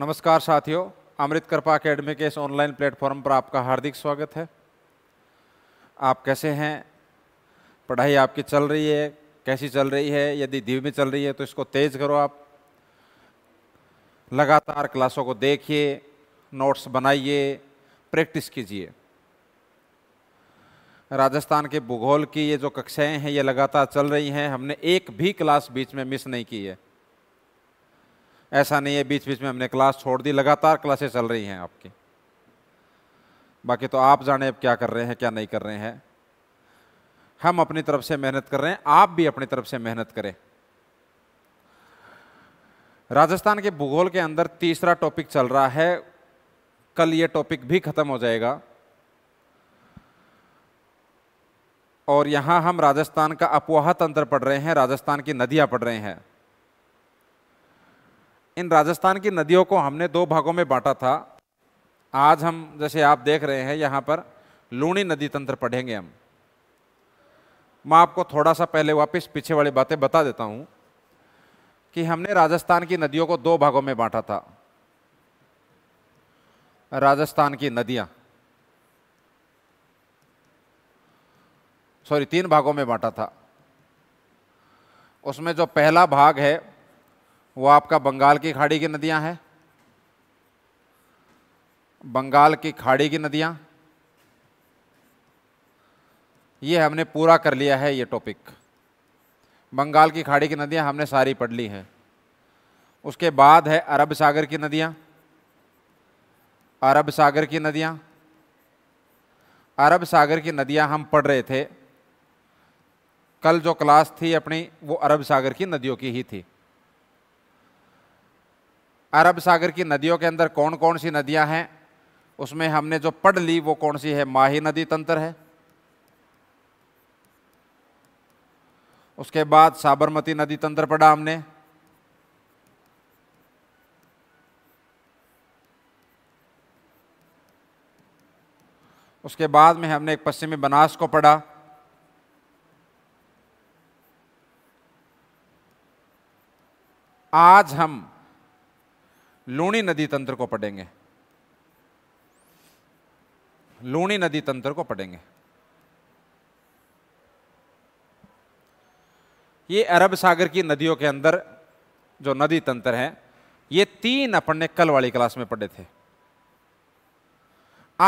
नमस्कार साथियों अमृत कृपा अकेडमी के इस ऑनलाइन प्लेटफॉर्म पर आपका हार्दिक स्वागत है आप कैसे हैं पढ़ाई आपकी चल रही है कैसी चल रही है यदि में चल रही है तो इसको तेज़ करो आप लगातार क्लासों को देखिए नोट्स बनाइए प्रैक्टिस कीजिए राजस्थान के भूगोल की ये जो कक्षाएं हैं ये लगातार चल रही हैं हमने एक भी क्लास बीच में मिस नहीं की है ऐसा नहीं है बीच बीच में हमने क्लास छोड़ दी लगातार क्लासेस चल रही हैं आपकी बाकी तो आप जाने अब क्या कर रहे हैं क्या नहीं कर रहे हैं हम अपनी तरफ से मेहनत कर रहे हैं आप भी अपनी तरफ से मेहनत करें राजस्थान के भूगोल के अंदर तीसरा टॉपिक चल रहा है कल ये टॉपिक भी खत्म हो जाएगा और यहाँ हम राजस्थान का अपवाह तंत्र पढ़ रहे हैं राजस्थान की नदियाँ पढ़ रहे हैं इन राजस्थान की नदियों को हमने दो भागों में बांटा था आज हम जैसे आप देख रहे हैं यहाँ पर लूणी नदी तंत्र पढ़ेंगे हम मैं आपको थोड़ा सा पहले वापस पीछे वाली बातें बता देता हूँ कि हमने राजस्थान की नदियों को दो भागों में बांटा था राजस्थान की नदियाँ सॉरी तीन भागों में बांटा था उसमें जो पहला भाग है वो आपका बंगाल की खाड़ी की नदियां हैं बंगाल की खाड़ी की नदियां ये हमने पूरा कर लिया है ये टॉपिक बंगाल की खाड़ी की नदियां हमने सारी पढ़ ली हैं उसके बाद है अरब सागर की नदियां अरब सागर की नदियां अरब सागर की नदियां हम पढ़ रहे थे कल जो क्लास थी अपनी वो अरब सागर की नदियों की ही थी अरब सागर की नदियों के अंदर कौन कौन सी नदियां हैं उसमें हमने जो पढ़ ली वो कौन सी है माही नदी तंत्र है उसके बाद साबरमती नदी तंत्र पढ़ा हमने उसके बाद में हमने एक पश्चिमी बनास को पढ़ा आज हम लूणी नदी तंत्र को पढ़ेंगे लूणी नदी तंत्र को पढ़ेंगे ये अरब सागर की नदियों के अंदर जो नदी तंत्र हैं ये तीन अपन ने कल वाली क्लास में पढ़े थे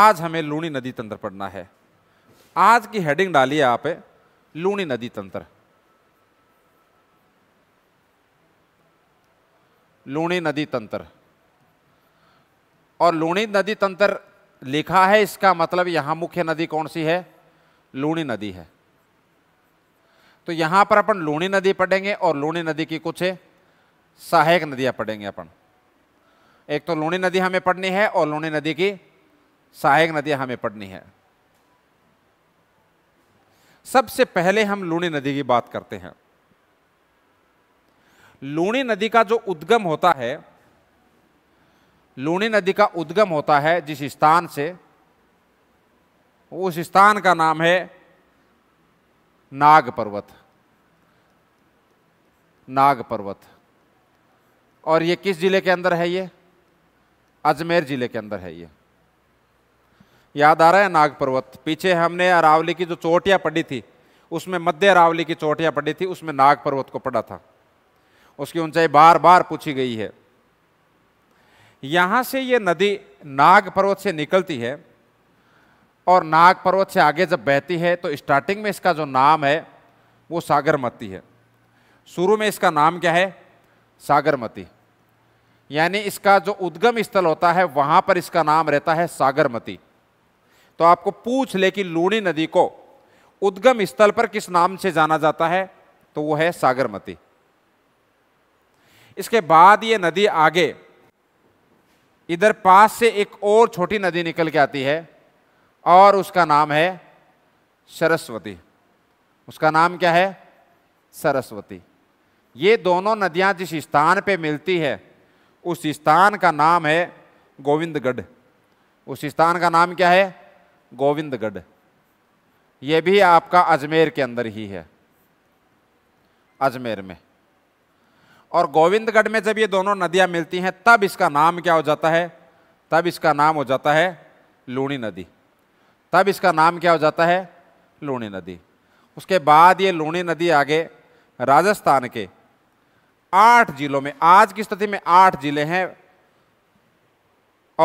आज हमें लूणी नदी तंत्र पढ़ना है आज की हेडिंग डाली है आप लूणी नदी तंत्र लूणी नदी तंत्र और लूणी नदी तंत्र लिखा है इसका मतलब यहां मुख्य नदी कौन सी है लूणी नदी है तो यहां पर अपन लूणी नदी पढ़ेंगे और लूणी नदी की कुछ सहायक नदियां पढ़ेंगे अपन एक तो लूणी नदी हमें पढ़नी है और लूणी नदी की सहायक नदियां हमें पढ़नी है सबसे पहले हम लूणी नदी की बात करते हैं लूणी नदी का जो उद्गम होता है लूणी नदी का उद्गम होता है जिस स्थान से उस स्थान का नाम है नाग पर्वत नाग पर्वत और ये किस जिले के अंदर है ये अजमेर जिले के अंदर है ये याद आ रहा है नाग पर्वत पीछे हमने अरावली की जो चोटियां पड़ी थी उसमें मध्य अरावली की चोटियां पड़ी थी उसमें नाग पर्वत को पड़ा था उसकी ऊंचाई बार बार पूछी गई है यहाँ से ये नदी नाग पर्वत से निकलती है और नाग पर्वत से आगे जब बहती है तो स्टार्टिंग में इसका जो नाम है वो सागरमती है शुरू में इसका नाम क्या है सागरमती यानी इसका जो उद्गम स्थल होता है वहाँ पर इसका नाम रहता है सागरमती तो आपको पूछ ले कि लूणी नदी को उद्गम स्थल पर किस नाम से जाना जाता है तो वो है सागरमती इसके बाद ये नदी आगे इधर पास से एक और छोटी नदी निकल के आती है और उसका नाम है सरस्वती उसका नाम क्या है सरस्वती ये दोनों नदियाँ जिस स्थान पे मिलती है उस स्थान का नाम है गोविंदगढ़ उस स्थान का नाम क्या है गोविंदगढ़ यह भी आपका अजमेर के अंदर ही है अजमेर में और गोविंदगढ़ में जब ये दोनों नदियाँ मिलती हैं तब इसका नाम क्या हो जाता है तब इसका नाम हो जाता है लूणी नदी तब इसका नाम क्या हो जाता है लूणी नदी उसके बाद ये लूणी नदी आगे राजस्थान के आठ जिलों में आज की स्थिति में आठ जिले हैं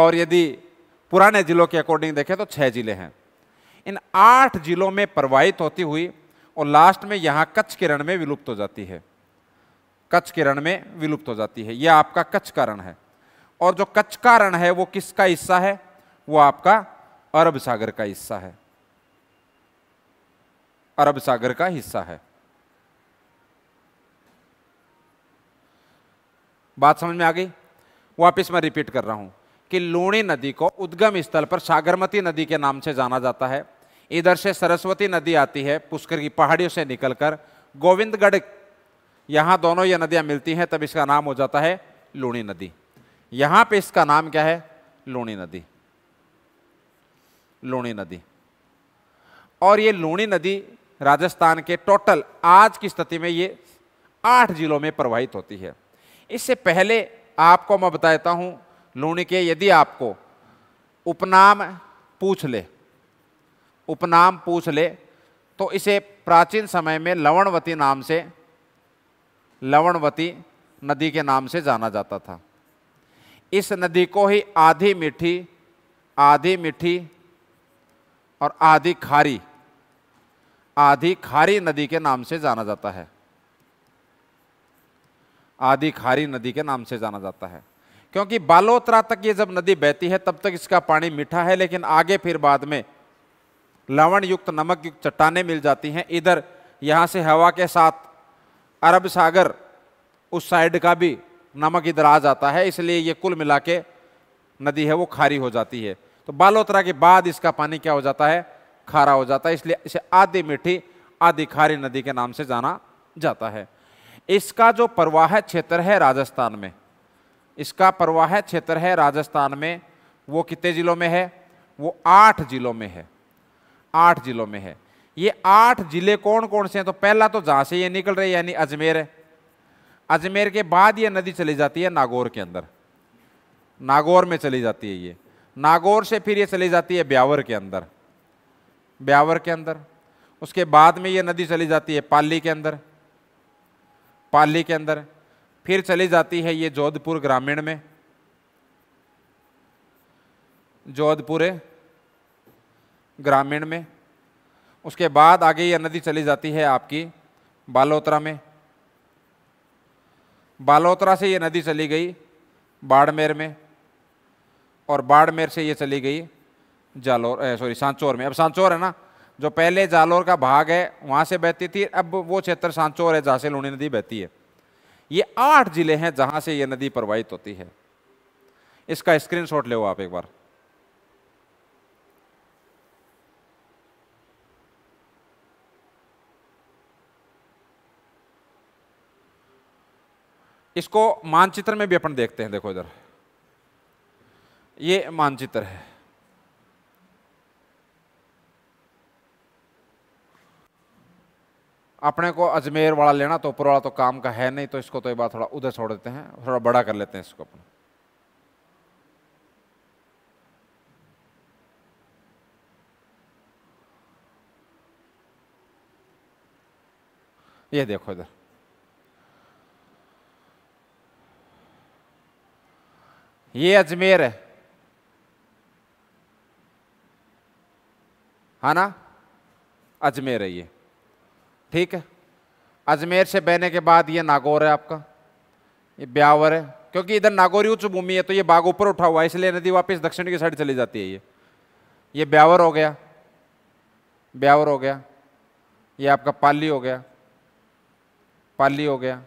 और यदि पुराने जिलों के अकॉर्डिंग देखें तो छः जिले हैं इन आठ जिलों में प्रवाहित होती हुई और लास्ट में यहाँ कच्छ किरण में विलुप्त हो जाती है कच्छ के रण में विलुप्त हो जाती है यह आपका कच्छ का रण है और जो कच्छ का रण है वो किसका हिस्सा है वो आपका अरब सागर का हिस्सा है अरब सागर का हिस्सा है बात समझ में आ गई वापिस मैं रिपीट कर रहा हूं कि लूणी नदी को उद्गम स्थल पर सागरमती नदी के नाम से जाना जाता है इधर से सरस्वती नदी आती है पुष्कर की पहाड़ियों से निकलकर गोविंदगढ़ यहाँ दोनों ये नदियाँ मिलती हैं तब इसका नाम हो जाता है लूणी नदी यहाँ पे इसका नाम क्या है लूणी नदी लूणी नदी और ये लूणी नदी राजस्थान के टोटल आज की स्थिति में ये आठ जिलों में प्रवाहित होती है इससे पहले आपको मैं बताता हूँ लूणी के यदि आपको उपनाम पूछ ले उपनाम पूछ ले तो इसे प्राचीन समय में लवणवती नाम से लवणवती नदी के नाम से जाना जाता था इस नदी को ही आधी मीठी आधी मीठी और आधी खारी आधी खारी नदी के नाम से जाना जाता है आधी खारी नदी के नाम से जाना जाता है क्योंकि बालोतरा तक ये जब नदी बहती है तब तक इसका पानी मीठा है लेकिन आगे फिर बाद में लवण युक्त नमक युक्त चट्टाने मिल जाती हैं इधर यहाँ से हवा के साथ अरब सागर उस साइड का भी नमक इधर आ जाता है इसलिए ये कुल मिला के नदी है वो खारी हो जाती है तो बालोतरा के बाद इसका पानी क्या हो जाता है खारा हो जाता है इसलिए इसे आधी मीठी आधी खारी नदी के नाम से जाना जाता है इसका जो प्रवाह क्षेत्र है राजस्थान में इसका प्रवाह क्षेत्र है राजस्थान में वो कितने जिलों में है वो आठ जिलों में है आठ जिलों में है ये आठ ज़िले कौन कौन से हैं तो पहला तो जहाँ से ये निकल रहे यानी अजमेर है अजमेर के बाद ये नदी चली जाती है नागौर के अंदर नागौर में चली जाती है ये नागौर से फिर ये चली जाती है ब्यावर के अंदर ब्यावर के अंदर उसके बाद में ये नदी चली जाती है पाली के अंदर पाली के अंदर फिर चली जाती है ये जोधपुर ग्रामीण में जोधपुर ग्रामीण में उसके बाद आगे यह नदी चली जाती है आपकी बालोतरा में बालोतरा से यह नदी चली गई बाड़मेर में और बाड़मेर से यह चली गई जालोर सॉरी सांचौर में अब सांचौर है ना जो पहले जालोर का भाग है वहाँ से बहती थी अब वो क्षेत्र सांचौर है जहां से लूणी नदी बहती है ये आठ जिले हैं जहाँ से यह नदी प्रवाहित होती है इसका स्क्रीनशॉट ले आप एक बार इसको मानचित्र में भी अपन देखते हैं देखो इधर ये मानचित्र है अपने को अजमेर वाला लेना तो ऊपर वाला तो काम का है नहीं तो इसको तो ये बात थोड़ा उधर छोड़ देते हैं थोड़ा बड़ा कर लेते हैं इसको अपना ये देखो इधर ये अजमेर है है हाँ ना अजमेर है ये ठीक है अजमेर से बहने के बाद ये नागौर है आपका ये ब्यावर है क्योंकि इधर नागौरी उच्च भूमि है तो ये बाग ऊपर उठा हुआ है इसलिए नदी वापस दक्षिण की साइड चली जाती है ये ये ब्यावर हो गया ब्यावर हो गया ये आपका पाली हो गया पाली हो गया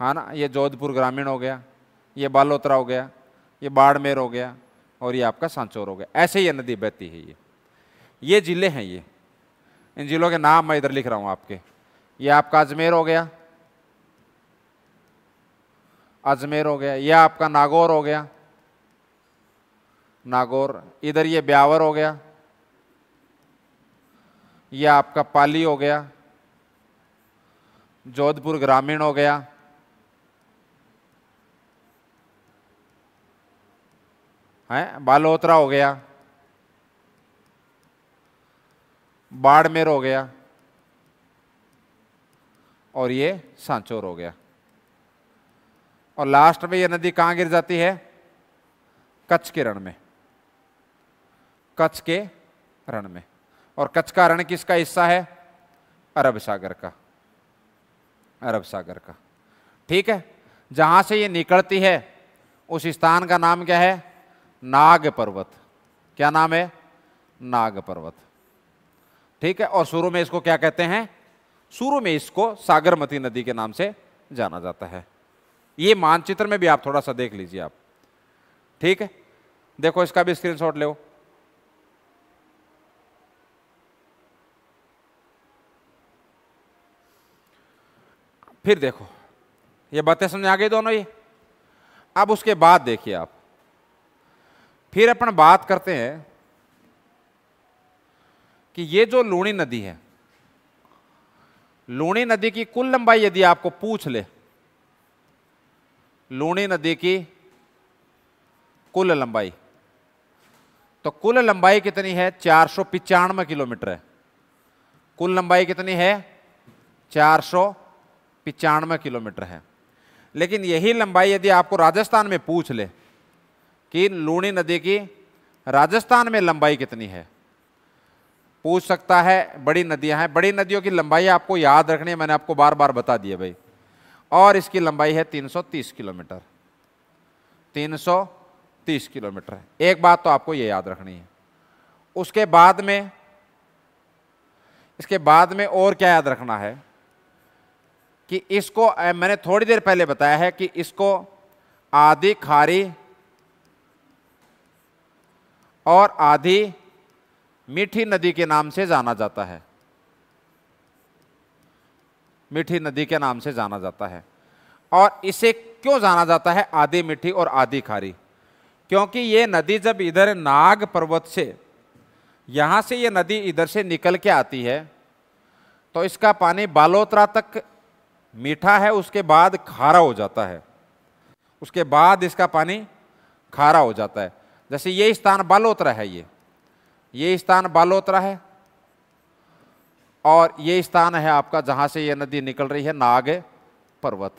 हाँ ना ये जोधपुर ग्रामीण हो गया ये बालोतरा हो गया ये बाड़मेर हो गया और ये आपका सांचोर हो गया ऐसे ही नदी बहती है ये ये ज़िले हैं ये इन ज़िलों के नाम मैं इधर लिख रहा हूँ आपके ये आपका अजमेर हो गया अजमेर हो गया यह आपका नागौर हो गया नागौर इधर ये ब्यावर हो गया यह आपका पाली हो गया जोधपुर ग्रामीण हो गया हैं बालोतरा हो गया बाड़मेर हो गया और ये सांचोर हो गया और लास्ट में ये नदी कहाँ गिर जाती है कच्छ के रण में कच्छ के रण में और कच्छ का रण किसका हिस्सा है अरब सागर का अरब सागर का ठीक है जहाँ से ये निकलती है उस स्थान का नाम क्या है नाग पर्वत क्या नाम है नाग पर्वत ठीक है और शुरू में इसको क्या कहते हैं शुरू में इसको सागरमती नदी के नाम से जाना जाता है ये मानचित्र में भी आप थोड़ा सा देख लीजिए आप ठीक है देखो इसका भी स्क्रीनशॉट ले फिर देखो ये बातें समझ आ गई दोनों ये अब उसके बाद देखिए आप फिर अपन बात करते हैं कि ये जो लूणी नदी है लूणी नदी की कुल लंबाई यदि आपको पूछ ले लूणी नदी की कुल लंबाई तो कुल लंबाई कितनी है चार सौ पिचानवे किलोमीटर है कुल लंबाई कितनी है चार सौ पिचानवे किलोमीटर है लेकिन यही लंबाई यदि आपको राजस्थान में पूछ ले कि लूणी नदी की राजस्थान में लंबाई कितनी है पूछ सकता है बड़ी नदियां हैं बड़ी नदियों की लंबाई आपको याद रखनी है मैंने आपको बार बार बता दिया भाई और इसकी लंबाई है 330 किलोमीटर 330 किलोमीटर एक बात तो आपको ये याद रखनी है उसके बाद में इसके बाद में और क्या याद रखना है कि इसको मैंने थोड़ी देर पहले बताया है कि इसको आदि खारी और आधी मीठी नदी के नाम से जाना जाता है मीठी नदी के नाम से जाना जाता है और इसे क्यों जाना जाता है आधी मीठी और आधी खारी क्योंकि ये नदी जब इधर नाग पर्वत से यहाँ से ये नदी इधर से निकल के आती है तो इसका पानी बालोतरा तक मीठा है उसके बाद खारा हो जाता है उसके बाद इसका पानी खारा हो जाता है जैसे ये स्थान बालोतरा है ये ये स्थान बालोतरा है और ये स्थान है आपका जहाँ से ये नदी निकल रही है नाग पर्वत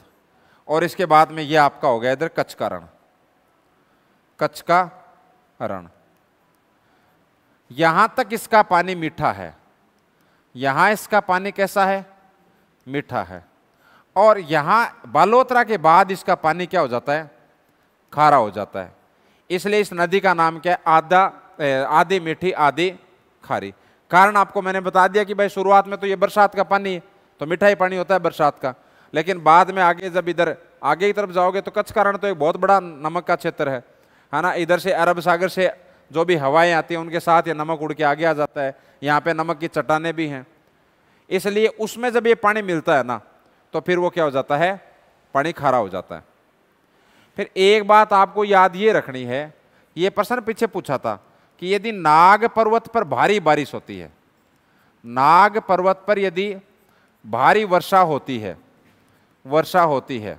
और इसके बाद में ये आपका हो गया इधर कच्छ का रण कच्छ का रण यहाँ तक इसका पानी मीठा है यहाँ इसका पानी कैसा है मीठा है और यहाँ बालोतरा के बाद इसका पानी क्या हो जाता है खारा हो जाता है इसलिए इस नदी का नाम क्या है आधा आधी मीठी आधी खारी कारण आपको मैंने बता दिया कि भाई शुरुआत में तो ये बरसात का पानी है तो मीठा ही पानी होता है बरसात का लेकिन बाद में आगे जब इधर आगे की तरफ जाओगे तो कच्छ कारण तो एक बहुत बड़ा नमक का क्षेत्र है है ना इधर से अरब सागर से जो भी हवाएं आती हैं उनके साथ ये नमक उड़ के आगे आ जाता है यहाँ पे नमक की चट्टाने भी हैं इसलिए उसमें जब ये पानी मिलता है ना तो फिर वो क्या हो जाता है पानी खारा हो जाता है फिर एक बात आपको याद ये रखनी है ये प्रश्न पीछे पूछा था कि यदि नाग पर्वत पर भारी बारिश होती है नाग पर्वत पर यदि भारी वर्षा होती है वर्षा होती है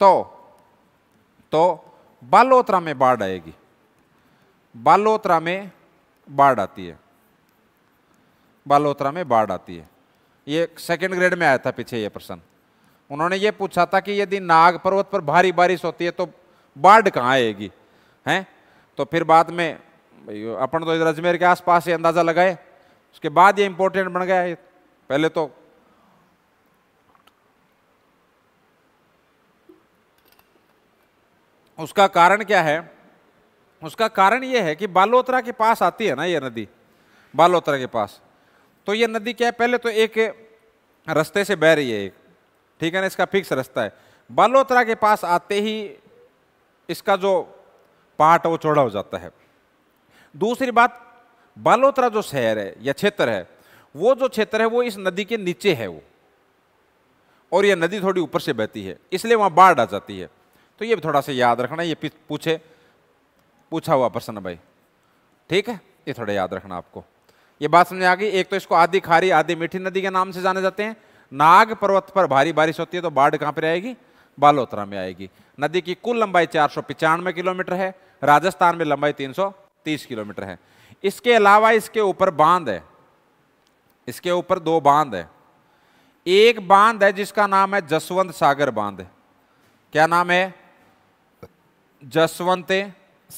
तो तो बालोतरा में बाढ़ आएगी बालोत्रा में बाढ़ आती है बालोतरा में बाढ़ आती है ये सेकंड ग्रेड में आया था पीछे ये प्रश्न उन्होंने ये पूछा था कि यदि नाग पर्वत पर भारी बारिश होती है तो बाढ़ कहाँ आएगी हैं तो फिर बाद में अपन तो इधर अजमेर के आसपास ही अंदाज़ा लगाए उसके बाद ये इंपॉर्टेंट बन गया पहले तो उसका कारण क्या है उसका कारण यह है कि बालोत्रा के पास आती है ना ये नदी बालोतरा के पास तो ये नदी क्या है पहले तो एक रास्ते से बह रही है एक ठीक है ना इसका फिक्स रास्ता है बालोतरा के पास आते ही इसका जो पार्ट है वो चौड़ा हो जाता है दूसरी बात बालोतरा जो शहर है या क्षेत्र है वो जो क्षेत्र है वो इस नदी के नीचे है वो और यह नदी थोड़ी ऊपर से बहती है इसलिए वहाँ बाढ़ आ जाती है तो ये भी थोड़ा सा याद रखना ये पूछे पूछा हुआ प्रश्न भाई ठीक है ये थोड़ा याद रखना आपको ये बात समझ आ गई एक तो इसको आधी खारी आधी मीठी नदी के नाम से जाने जाते हैं नाग पर्वत पर भारी बारिश होती है तो बाढ़ कहाँ पर आएगी बालोतरा में आएगी नदी की कुल लंबाई चार किलोमीटर है राजस्थान में लंबाई 330 किलोमीटर है इसके अलावा इसके ऊपर बांध है इसके ऊपर दो बांध है एक बांध है जिसका नाम है जसवंत सागर बांध क्या नाम है जसवंत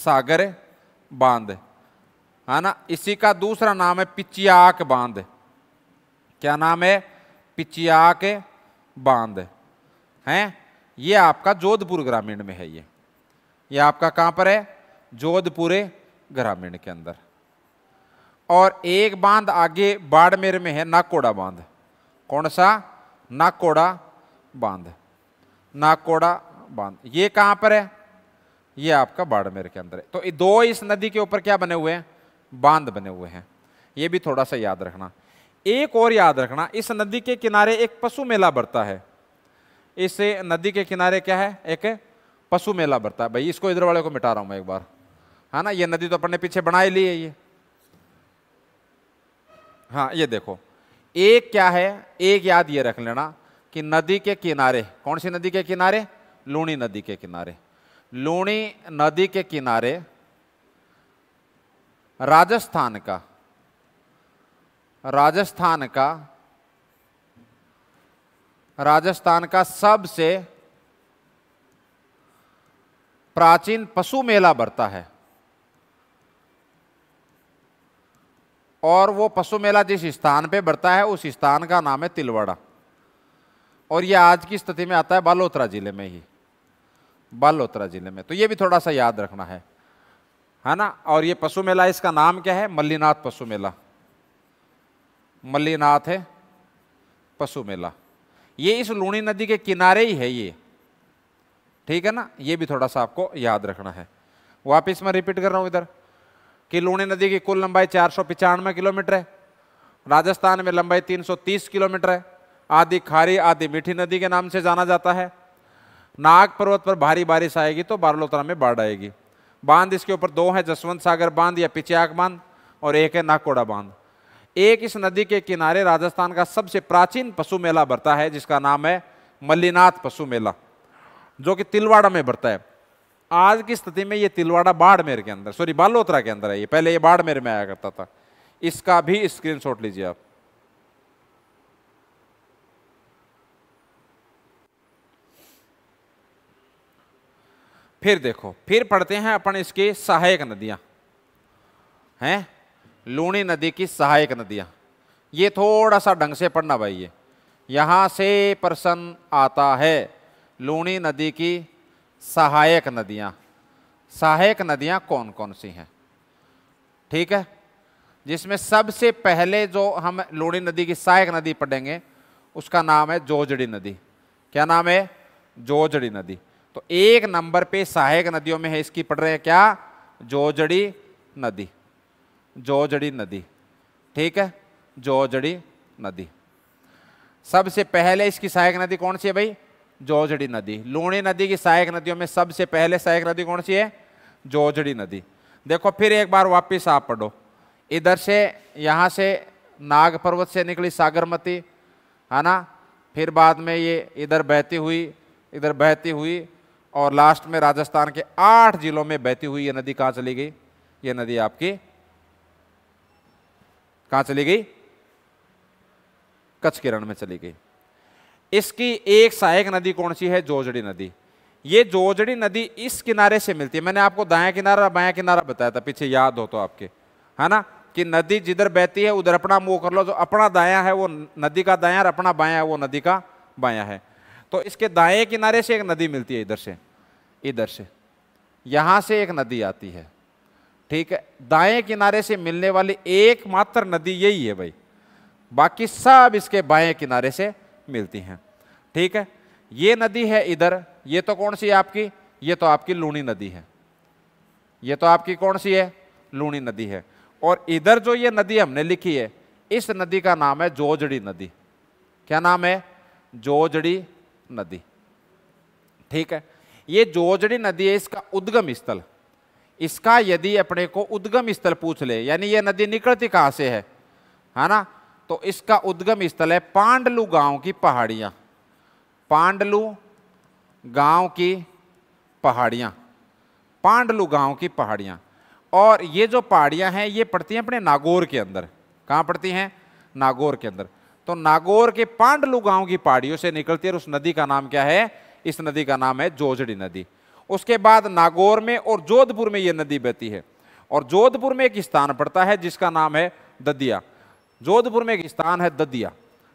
सागर बांध है ना इसी का दूसरा नाम है पिचियाक बांध क्या नाम है पिचिया के बांध हैं ये आपका जोधपुर ग्रामीण में है ये ये आपका कहाँ पर है जोधपुर ग्रामीण के अंदर और एक बांध आगे बाड़मेर में है नाकोड़ा बांध कौन सा नाकोड़ा बांध नाकोड़ा बांध ये कहाँ पर है ये आपका बाड़मेर के अंदर है तो दो इस नदी के ऊपर क्या बने हुए हैं बांध बने हुए हैं ये भी थोड़ा सा याद रखना एक और याद रखना इस नदी के किनारे एक पशु मेला बढ़ता है इस नदी के किनारे क्या है एक पशु मेला बढ़ता है भाई इसको इधर वाले को मिटा रहा हूं मैं एक बार है हाँ ना ये नदी तो अपन ने पीछे बनाई ली है ये हाँ ये देखो एक क्या है एक याद ये रख लेना कि नदी के किनारे कौन सी नदी के किनारे लूणी नदी के किनारे लूणी नदी के किनारे राजस्थान का राजस्थान का राजस्थान का सबसे प्राचीन पशु मेला बढ़ता है और वो पशु मेला जिस स्थान पे बढ़ता है उस स्थान का नाम है तिलवाड़ा और ये आज की स्थिति में आता है बालोतरा जिले में ही बालोत्रा जिले में तो ये भी थोड़ा सा याद रखना है है ना और ये पशु मेला इसका नाम क्या है मल्लीनाथ पशु मेला मल्लीनाथ है पशु मेला ये इस लूणी नदी के किनारे ही है ये ठीक है ना ये भी थोड़ा सा आपको याद रखना है वापिस मैं रिपीट कर रहा हूँ इधर कि लूणी नदी की कुल लंबाई चार सौ पिचानवे किलोमीटर है राजस्थान में लंबाई 330 किलोमीटर है आदि खारी आदि मीठी नदी के नाम से जाना जाता है नाग पर्वत पर भारी बारिश आएगी तो बारलोतरा में बाढ़ आएगी बांध इसके ऊपर दो है जसवंत सागर बांध या पिचयाक बांध और एक है नागकोड़ा बांध एक इस नदी के किनारे राजस्थान का सबसे प्राचीन पशु मेला भरता है जिसका नाम है मल्लीनाथ पशु मेला जो कि तिलवाड़ा में भरता है आज की स्थिति में ये तिलवाड़ा बाड़मेर के अंदर सॉरी बालोतरा के अंदर है ये पहले ये बाड़मेर में आया करता था इसका भी स्क्रीन लीजिए आप फिर देखो फिर पढ़ते हैं अपन इसके सहायक नदियां हैं लूणी नदी की सहायक नदियाँ ये थोड़ा सा ढंग से पढ़ना भाई ये यहाँ से प्रश्न आता है लूणी नदी की सहायक नदियाँ सहायक नदियाँ कौन कौन सी हैं ठीक है जिसमें सबसे पहले जो हम लूणी नदी की सहायक नदी पढ़ेंगे उसका नाम है जोजड़ी नदी क्या नाम है जोजड़ी नदी तो एक नंबर पे सहायक नदियों में है इसकी पढ़ रहे हैं क्या जोजड़ी नदी जोजड़ी नदी ठीक है जोजड़ी नदी सबसे पहले इसकी सहायक नदी कौन सी है भाई जोजड़ी नदी लूणी नदी की सहायक नदियों में सबसे पहले सहायक नदी कौन सी है जोजड़ी नदी देखो फिर एक बार वापिस आप पढ़ो इधर से यहाँ से नाग पर्वत से निकली सागरमती है ना फिर बाद में ये इधर बहती हुई इधर बहती हुई और लास्ट में राजस्थान के आठ जिलों में बहती हुई ये नदी कहाँ चली गई ये नदी आपकी कहाँ चली गई कच्छ किरण में चली गई इसकी एक सहायक नदी कौन सी है जोजड़ी नदी ये जोजड़ी नदी इस किनारे से मिलती है मैंने आपको दाया किनारा बाया किनारा बताया था पीछे याद हो तो आपके है ना कि नदी जिधर बहती है उधर अपना मुंह कर लो जो अपना दाया है वो नदी का दाया और अपना बाया है वो नदी का बाया है तो इसके दाएं किनारे से एक नदी मिलती है इधर से इधर से यहां से एक नदी आती है ठीक है दाएं किनारे से मिलने वाली एकमात्र नदी यही है भाई बाकी सब इसके बाएं किनारे से मिलती हैं ठीक है ये नदी है इधर ये तो कौन सी है आपकी ये तो आपकी लूणी नदी है ये तो आपकी कौन सी है लूणी नदी है और इधर जो ये नदी हमने लिखी है इस नदी का नाम है जोजड़ी नदी क्या नाम है जोजड़ी नदी ठीक है ये जोजड़ी नदी है इसका उद्गम स्थल इसका यदि अपने को उद्गम स्थल पूछ ले यानी यह नदी निकलती कहाँ से है है हाँ ना तो इसका उद्गम स्थल है पांडलू गांव की पहाड़ियाँ पांडलू गांव की पहाड़ियाँ पांडलू गांव की पहाड़ियाँ और ये जो पहाड़ियाँ हैं ये पड़ती हैं अपने नागौर के अंदर कहाँ पड़ती हैं नागौर के अंदर तो नागौर के पांडलू गांव की पहाड़ियों से निकलती है और उस नदी का नाम क्या है इस नदी का नाम है जोजड़ी नदी उसके बाद नागौर में और जोधपुर में ये नदी बहती है और जोधपुर में एक स्थान पड़ता है जिसका नाम है ददिया जोधपुर में एक स्थान है ददिया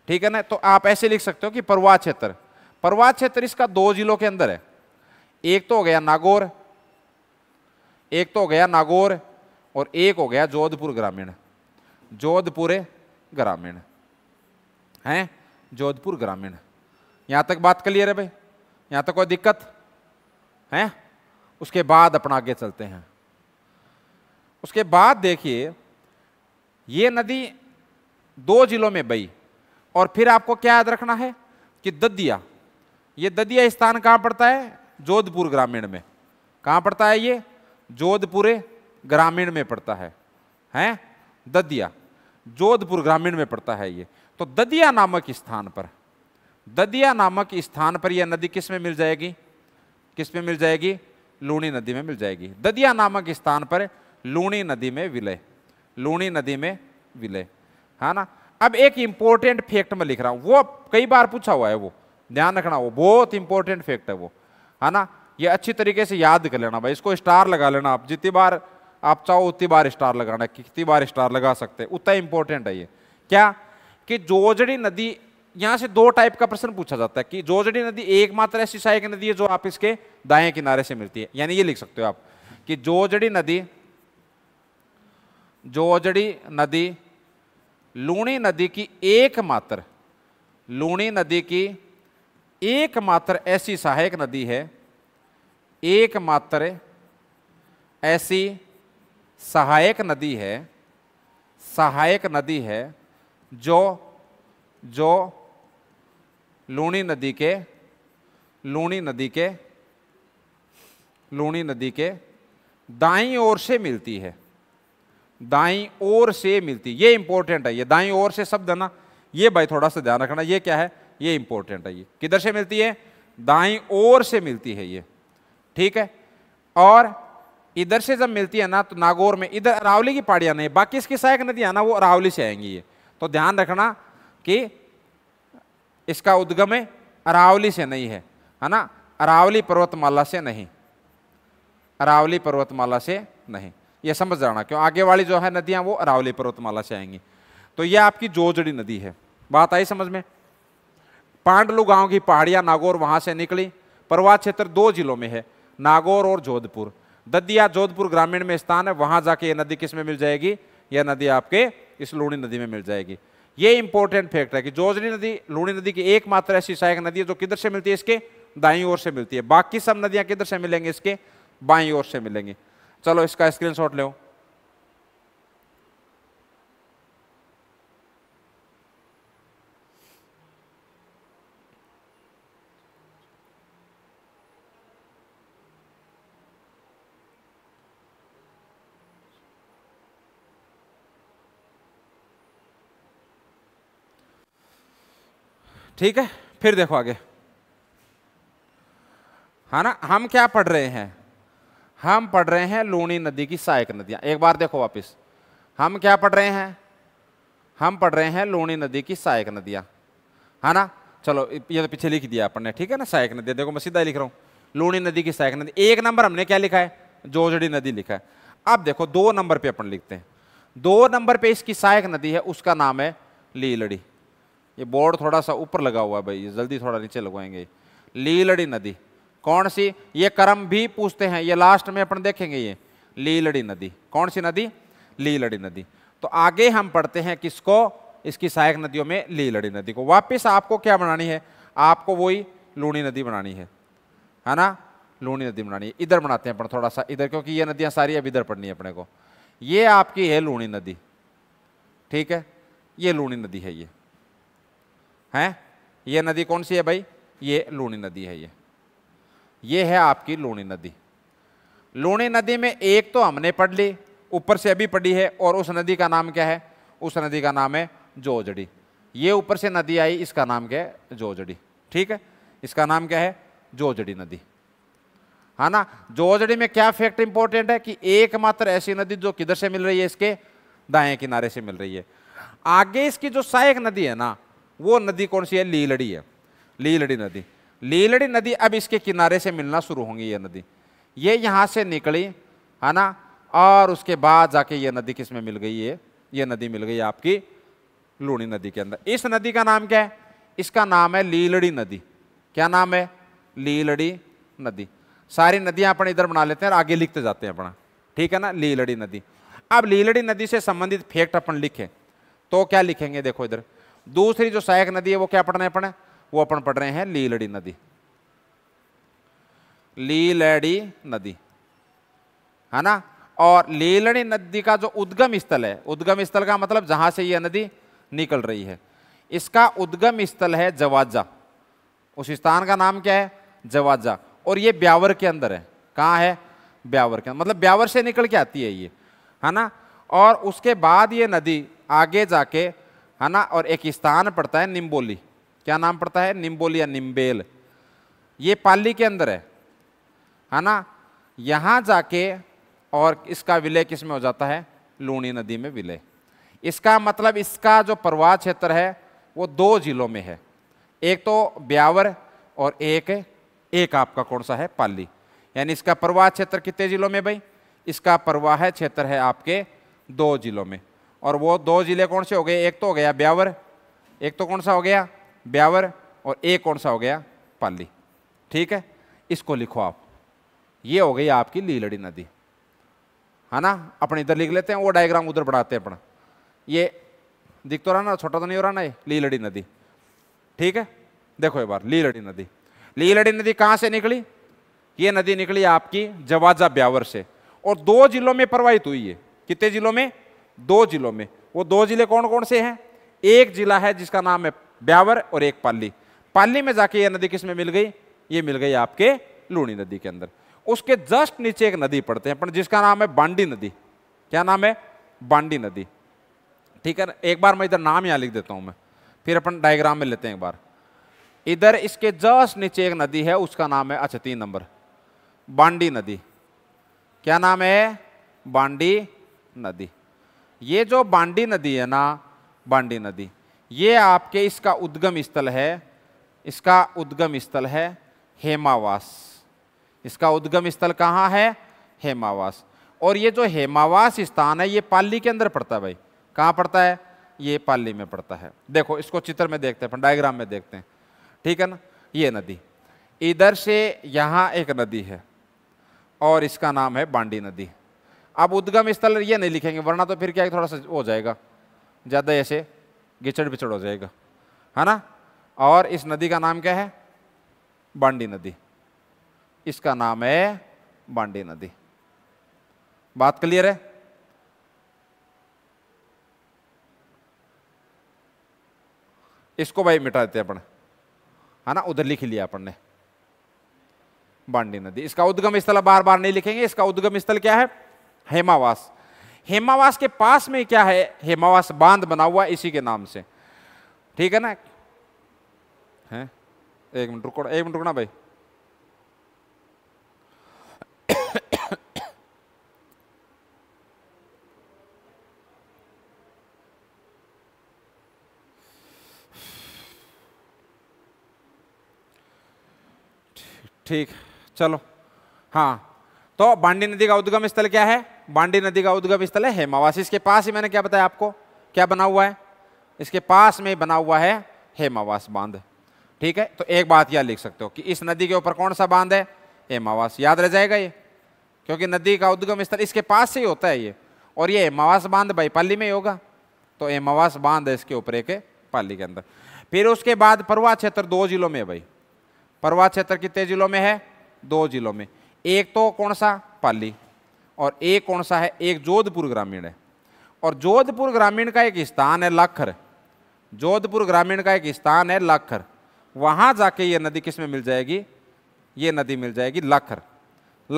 ठीक है ना तो आप ऐसे लिख सकते हो कि परवा क्षेत्र परवा क्षेत्र इसका दो जिलों के अंदर है एक तो हो गया नागौर एक तो हो गया नागौर और एक हो गया जोधपुर ग्रामीण जोधपुर ग्रामीण हैं जोधपुर ग्रामीण यहाँ तक बात क्लियर है भाई यहाँ तक कोई दिक्कत हैं उसके बाद अपना आगे चलते हैं उसके बाद देखिए ये नदी दो जिलों में बही और फिर आपको क्या याद रखना है कि ददिया ये ददिया स्थान कहाँ पड़ता है जोधपुर ग्रामीण में कहाँ पड़ता है ये जोधपुर ग्रामीण में पड़ता है हैं ददिया जोधपुर ग्रामीण में पड़ता है ये तो ददिया नामक स्थान पर ददिया नामक स्थान पर यह नदी किस में मिल जाएगी किस में मिल जाएगी लूणी नदी में मिल जाएगी ददिया नामक स्थान पर लूणी नदी में विलय लूणी नदी में विलय है हाँ ना अब एक इंपॉर्टेंट फैक्ट में लिख रहा हूँ वो कई बार पूछा हुआ है वो ध्यान रखना वो बहुत इंपॉर्टेंट फैक्ट है वो है हाँ ना ये अच्छी तरीके से याद कर लेना भाई इसको स्टार लगा लेना आप जितनी बार आप चाहो उतनी बार स्टार लगाना कितनी बार स्टार लगा सकते उतना इंपॉर्टेंट है ये क्या कि जोजड़ी नदी यहां से दो टाइप का प्रश्न पूछा जाता है कि जोजड़ी नदी एकमात्र ऐसी सहायक नदी है जो आप इसके दाएं किनारे से मिलती है यानी ये लिख सकते हो आप कि जोजड़ी नदी जोजड़ी नदी लूणी नदी की एकमात्र लूणी नदी की एकमात्र ऐसी सहायक नदी है एकमात्र ऐसी सहायक नदी है सहायक नदी है जो जो लूणी नदी के लूणी नदी के लूणी नदी के दाई ओर से मिलती है दाई ओर से मिलती ये इंपॉर्टेंट है ये दाई ओर से शब्द है ना ये भाई थोड़ा सा ध्यान रखना ये क्या है ये इंपॉर्टेंट है ये किधर से मिलती है दाई ओर से मिलती है ये ठीक है और इधर से जब मिलती है ना तो नागौर में इधर अरावली की पहाड़ियां नहीं बाकी इसकी सहायक नदियां ना वो अरावली से आएंगी ये तो ध्यान रखना कि इसका उद्गम है अरावली से नहीं है है ना अरावली पर्वतमाला से नहीं अरावली पर्वतमाला से नहीं ये समझ जाना क्यों आगे वाली जो है नदियाँ वो अरावली पर्वतमाला से आएंगी तो ये आपकी जोजड़ी नदी है बात आई समझ में पांडलू गांव की पहाड़ियाँ नागौर वहाँ से निकली परवा क्षेत्र दो जिलों में है नागौर और जोधपुर ददिया जोधपुर ग्रामीण में स्थान है वहाँ जाके ये नदी किस में मिल जाएगी यह नदी आपके इस लूणी नदी में मिल जाएगी ये इंपॉर्टेंट फैक्ट है कि जोजरी नदी लूणी नदी की एकमात्र ऐसी सहायक नदी है जो किधर से मिलती है इसके दाई ओर से मिलती है बाकी सब नदियां किधर से मिलेंगे इसके बाई ओर से मिलेंगे चलो इसका स्क्रीन शॉट ले ठीक है फिर देखो आगे है हाँ ना हम क्या पढ़ रहे हैं हम पढ़ रहे हैं लूणी नदी की सहायक नदियां एक बार देखो वापस हम क्या पढ़ रहे हैं हम पढ़ रहे हैं लूणी नदी की सहायक नदियां है हाँ ना चलो ये तो पीछे लिख दिया अपन ने ठीक है ना सहायक नदी देखो मैं सीधा लिख रहा हूँ लूणी नदी की सहायक नदी एक नंबर हमने क्या लिखा है जोजड़ी नदी लिखा है अब देखो दो नंबर पे अपन लिखते हैं दो नंबर पे इसकी सहायक नदी है उसका नाम है लीलड़ी ये बोर्ड थोड़ा सा ऊपर लगा हुआ है भाई जल्दी थोड़ा नीचे लगवाएंगे लीलड़ी नदी कौन सी ये कर्म भी पूछते हैं ये लास्ट में अपन देखेंगे ये लीलड़ी नदी कौन सी नदी लीलड़ी नदी तो आगे हम पढ़ते हैं किसको इसकी सहायक नदियों में लीलड़ी नदी को वापस आपको क्या बनानी है आपको वही लूणी नदी बनानी है है ना लूणी नदी बनानी है इधर बनाते हैं अपन थोड़ा सा इधर क्योंकि ये नदियाँ सारी अब इधर पड़नी है अपने को ये आपकी है लूणी नदी ठीक है ये लूणी नदी है ये हैं ये नदी कौन सी है भाई ये लूणी नदी है ये ये है आपकी लूणी नदी लूणी नदी में एक तो हमने पढ़ ली ऊपर से अभी पढ़ी है और उस नदी का नाम क्या है उस नदी का नाम है जोजड़ी ये ऊपर से नदी आई इसका नाम क्या है जोजड़ी ठीक है इसका नाम क्या है जोजड़ी नदी है हाँ ना जोजड़ी में क्या फैक्ट इंपॉर्टेंट है कि एकमात्र ऐसी नदी जो किधर से मिल रही है इसके दाएं किनारे से मिल रही है आगे इसकी जो सहायक नदी है ना वो नदी कौन सी है लीलड़ी है लीलड़ी नदी लीलड़ी नदी अब इसके किनारे से मिलना शुरू होंगी ये नदी ये यहाँ से निकली है ना और उसके बाद जाके ये नदी किस में मिल गई है ये नदी मिल गई आपकी लूणी नदी के अंदर इस नदी का नाम क्या है इसका नाम है लीलड़ी नदी क्या नाम है लीलड़ी नदी सारी नदियां अपन इधर बना लेते हैं और आगे लिखते जाते हैं अपना ठीक है ना लीलड़ी नदी अब लीलड़ी नदी से संबंधित फैक्ट अपन लिखें तो क्या लिखेंगे देखो इधर दूसरी जो सहायक नदी है वो क्या पढ़ रहे हैं वो अपन पढ़ रहे हैं लीलड़ी नदी लीलड़ी नदी है ना और लीलड़ी नदी का जो उद्गम स्थल है उद्गम स्थल का मतलब जहां से यह नदी निकल रही है इसका उद्गम स्थल है जवाजा उस स्थान का नाम क्या है जवाजा और ये ब्यावर के अंदर है कहाँ है ब्यावर के मतलब ब्यावर से निकल के आती है ये है ना और उसके बाद ये नदी आगे जाके है ना और एक स्थान पड़ता है निम्बोली क्या नाम पड़ता है निम्बोली या निम्बेल ये पाली के अंदर है है ना यहाँ जाके और इसका विलय किस में हो जाता है लूणी नदी में विलय इसका मतलब इसका जो प्रवाह क्षेत्र है वो दो जिलों में है एक तो ब्यावर और एक एक आपका कौन सा है पाली यानी इसका प्रवाह क्षेत्र कितने जिलों में भाई इसका प्रवाह क्षेत्र है आपके दो जिलों में और वो दो ज़िले कौन से हो गए एक तो हो गया ब्यावर एक तो कौन सा हो गया ब्यावर और एक कौन सा हो गया पाली ठीक है इसको लिखो आप ये हो गई आपकी लीलड़ी नदी है ना अपने इधर लिख लेते हैं वो डायग्राम उधर बढ़ाते हैं अपना ये दिख तो रहा ना छोटा तो नहीं हो रहा ना ये लीलड़ी नदी ठीक है देखो एक बार लीलड़ी नदी लीलड़ी नदी कहाँ से निकली ये नदी निकली आपकी जवाजा ब्यावर से और दो जिलों में प्रवाहित हुई है कितने जिलों में दो जिलों में वो दो जिले कौन कौन से हैं एक जिला है जिसका नाम है ब्यावर और एक पाली पाली में जाके ये नदी किस में मिल गई ये मिल गई आपके लूणी नदी के अंदर उसके जस्ट नीचे एक नदी पड़ते हैं पर जिसका नाम है बांडी नदी क्या नाम है बांडी नदी ठीक है एक बार मैं इधर नाम यहाँ लिख देता हूँ मैं फिर अपन डायग्राम में लेते हैं एक बार इधर इसके जस्ट नीचे एक नदी है उसका नाम है अच्छा तीन नंबर बांडी नदी क्या नाम है बांडी नदी ये जो बांडी नदी है ना बांडी नदी ये आपके इसका उद्गम स्थल है इसका उद्गम स्थल है हेमावास इसका उद्गम स्थल कहाँ है हेमावास और ये जो हेमावास स्थान है ये पाली के अंदर पड़ता है भाई कहाँ पड़ता है ये पाली में पड़ता है देखो इसको चित्र में देखते हैं डायग्राम में देखते हैं ठीक है ना ये नदी इधर से यहाँ एक नदी है और इसका नाम है बांडी नदी आप उद्गम स्थल ये नहीं लिखेंगे वरना तो फिर क्या थोड़ा सा हो जाएगा ज़्यादा ऐसे गिचड़ बिचड़ हो जाएगा है ना और इस नदी का नाम क्या है बांडी नदी इसका नाम है बांडी नदी बात क्लियर है इसको भाई मिटा देते अपन है ना उधर लिख लिया अपन ने बांडी नदी इसका उद्गम स्थल बार बार नहीं लिखेंगे इसका उद्गम स्थल क्या है हेमावास हेमावास के पास में क्या है हेमावास बांध बना हुआ इसी के नाम से ठीक है ना है एक मिनट रुको एक मिनट रुकना भाई ठीक चलो हाँ तो बांडी नदी का उद्गम स्थल क्या है बांडी नदी का उद्गम स्थल है हेमावास इसके पास ही मैंने क्या बताया आपको क्या बना हुआ है इसके पास में बना हुआ है हेमावास बांध ठीक है तो एक बात यह लिख सकते हो कि इस नदी के ऊपर कौन सा बांध है हेमावास याद रह जाएगा ये क्योंकि नदी का उद्गम स्थल इसके पास से ही होता है ये और ये हेमावास बांध बैपाली में ही होगा तो हेमावास बांध है इसके ऊपर एक पाली के अंदर फिर उसके बाद परवा क्षेत्र दो जिलों में है भाई परवा क्षेत्र कितने जिलों में है दो जिलों में एक तो कौन सा पाली और एक कौन सा है एक जोधपुर ग्रामीण है और जोधपुर ग्रामीण का एक स्थान है लाखर जोधपुर ग्रामीण का एक स्थान है लाखर वहाँ जाके ये नदी किस में मिल जाएगी ये नदी मिल जाएगी लाखर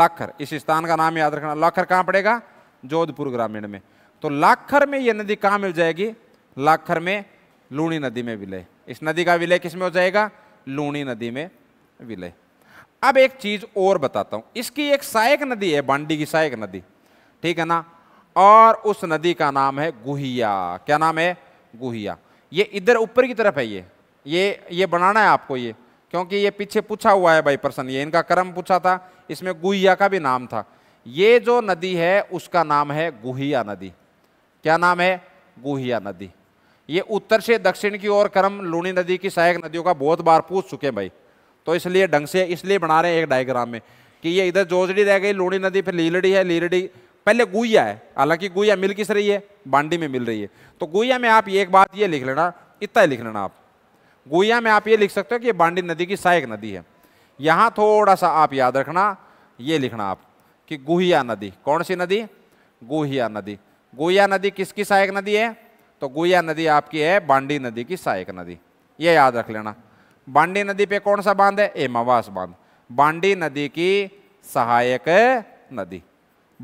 लाखर इस स्थान का नाम याद रखना लाखर कहाँ पड़ेगा जोधपुर ग्रामीण में तो लाखर में ये नदी कहाँ मिल जाएगी लाखर में लूणी नदी में विलय इस नदी का विलय किस में हो जाएगा लूणी नदी में विलय अब एक चीज और बताता हूं इसकी एक सहायक नदी है बांडी की सहायक नदी ठीक है ना और उस नदी का नाम है गुहिया क्या नाम है गुहिया ये इधर ऊपर की तरफ है ये ये ये बनाना है आपको ये क्योंकि ये पीछे पूछा हुआ है भाई पर्सन ये इनका क्रम पूछा था इसमें गुहिया का भी नाम था ये जो नदी है उसका नाम है गुहिया नदी क्या नाम है गुहिया नदी ये उत्तर से दक्षिण की ओर क्रम लूणी नदी की सहायक नदियों का बहुत बार पूछ चुके भाई तो इसलिए ढंग से इसलिए बना रहे हैं एक डायग्राम में कि ये इधर जोजड़ी रह गई लूणी नदी फिर लीलड़ी है लीलड़ी पहले गुइया है हालांकि गुइया मिल किस रही है बांडी में मिल रही है तो गुइया में आप ये एक बात ये लिख लेना इतना लिख लेना आप गुइया में आप ये लिख सकते हो कि बांडी नदी की सहायक नदी है यहाँ थोड़ा सा आप याद रखना ये लिखना आप कि गुहिया नदी कौन सी नदी गुहिया नदी गुहिया नदी किसकी सहायक नदी है तो गुहिया नदी आपकी है बांडी नदी की सहायक नदी ये याद रख लेना बांडी नदी पे कौन सा बांध है एमावास बांध बांडी नदी की सहायक नदी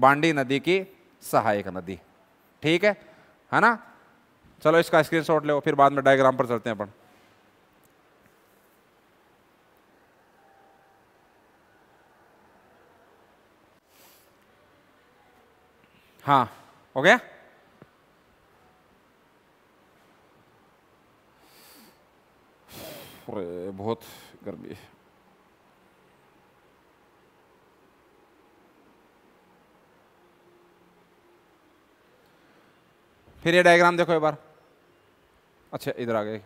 बांडी नदी की सहायक नदी ठीक है है ना चलो इसका स्क्रीनशॉट ले फिर बाद में डायग्राम पर चलते हैं अपन हाँ ओके okay? बहुत गर्मी है फिर ये डायग्राम देखो एक बार अच्छा इधर आ गए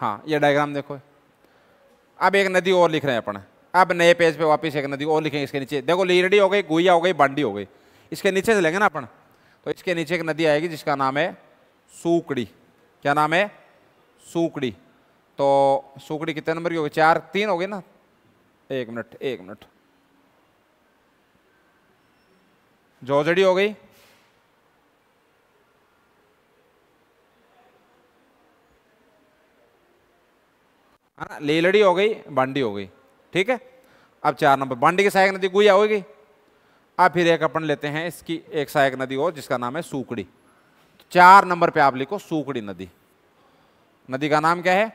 हाँ ये डायग्राम देखो अब एक नदी और लिख रहे हैं अपन अब नए पेज पे वापस एक नदी और लिखेंगे इसके नीचे देखो लीरडी हो गई गुइया हो गई बांडी हो गई इसके नीचे से लेंगे ना अपन तो इसके नीचे एक नदी आएगी जिसका नाम है सूकड़ी क्या नाम है सूकड़ी तो सुकड़ी कितने नंबर की होगी चार तीन हो गई ना एक मिनट एक मिनट जोजड़ी हो गई है ना लेलड़ी हो गई बंडी हो गई ठीक है अब चार नंबर बंडी की सहायक नदी गुया होगी अब फिर एक अपन लेते हैं इसकी एक सहायक नदी हो जिसका नाम है सूकड़ी तो चार नंबर पे आप लिखो सूकड़ी नदी नदी का नाम क्या है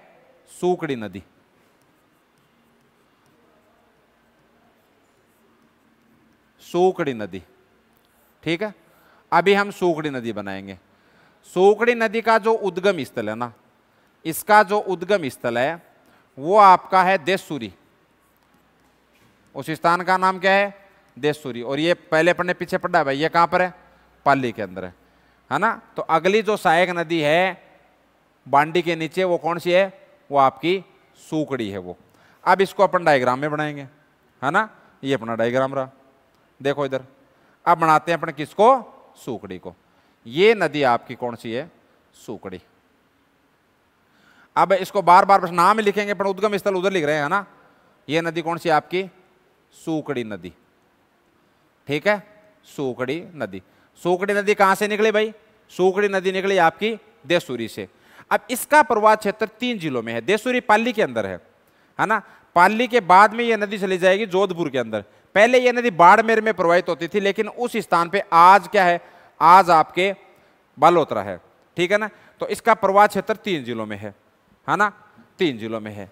सूकड़ी नदी सूकड़ी नदी ठीक है अभी हम सूकड़ी नदी बनाएंगे सूकड़ी नदी का जो उद्गम स्थल है ना इसका जो उद्गम स्थल है वो आपका है देसूरी उस स्थान का नाम क्या है देसूरी और ये पहले पढ़ने पीछे पढ़ा है भाई ये कहां पर है पाली के अंदर है ना तो अगली जो सहायक नदी है बांडी के नीचे वो कौन सी है वो आपकी सूकड़ी है वो अब इसको अपन डायग्राम में बनाएंगे है ना ये अपना डायग्राम रहा देखो इधर अब बनाते हैं अपने किसको सूकड़ी को ये नदी आपकी कौन सी है सूकड़ी अब इसको बार बार बस नाम ही लिखेंगे पर उद्गम स्थल उधर लिख रहे हैं ना ये नदी कौन सी आपकी सूकड़ी नदी ठीक है सूकड़ी नदी सूकड़ी नदी कहां से निकली भाई सूकड़ी नदी निकली आपकी देसूरी से अब इसका प्रवाह क्षेत्र तीन जिलों में है देसूरी पाली के अंदर है है ना पाली के बाद में यह नदी चली जाएगी जोधपुर के अंदर पहले यह नदी बाड़मेर में प्रवाहित होती थी लेकिन उस स्थान पर आज क्या है आज आपके बालोतरा है ठीक है ना तो इसका प्रवाह क्षेत्र तीन जिलों में है है ना तीन जिलों में है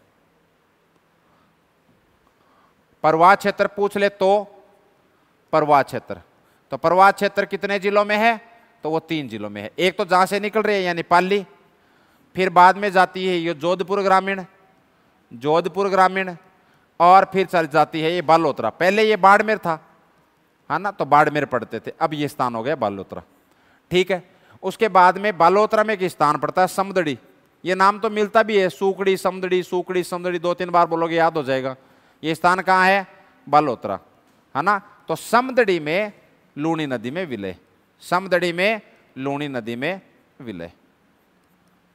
प्रवाह क्षेत्र पूछ ले तो प्रवाह क्षेत्र तो प्रवाह क्षेत्र कितने जिलों में है तो वो तीन जिलों में है एक तो जहां से निकल रही है यानी पाली फिर बाद में जाती है ये जोधपुर ग्रामीण जोधपुर ग्रामीण और फिर चल जाती है ये बालोतरा पहले ये बाड़मेर था है हाँ ना तो बाड़मेर पड़ते थे अब ये स्थान हो गया बालोतरा ठीक है उसके बाद में बालोतरा में एक स्थान पड़ता है समदड़ी ये नाम तो मिलता भी है सूकड़ी समदड़ी सूकड़ी समदड़ी दो तीन बार बोलोगे याद हो जाएगा ये स्थान कहाँ है बालोतरा है हाँ ना तो समदड़ी में लूणी नदी में विलय समदड़ी में लूणी नदी में विलय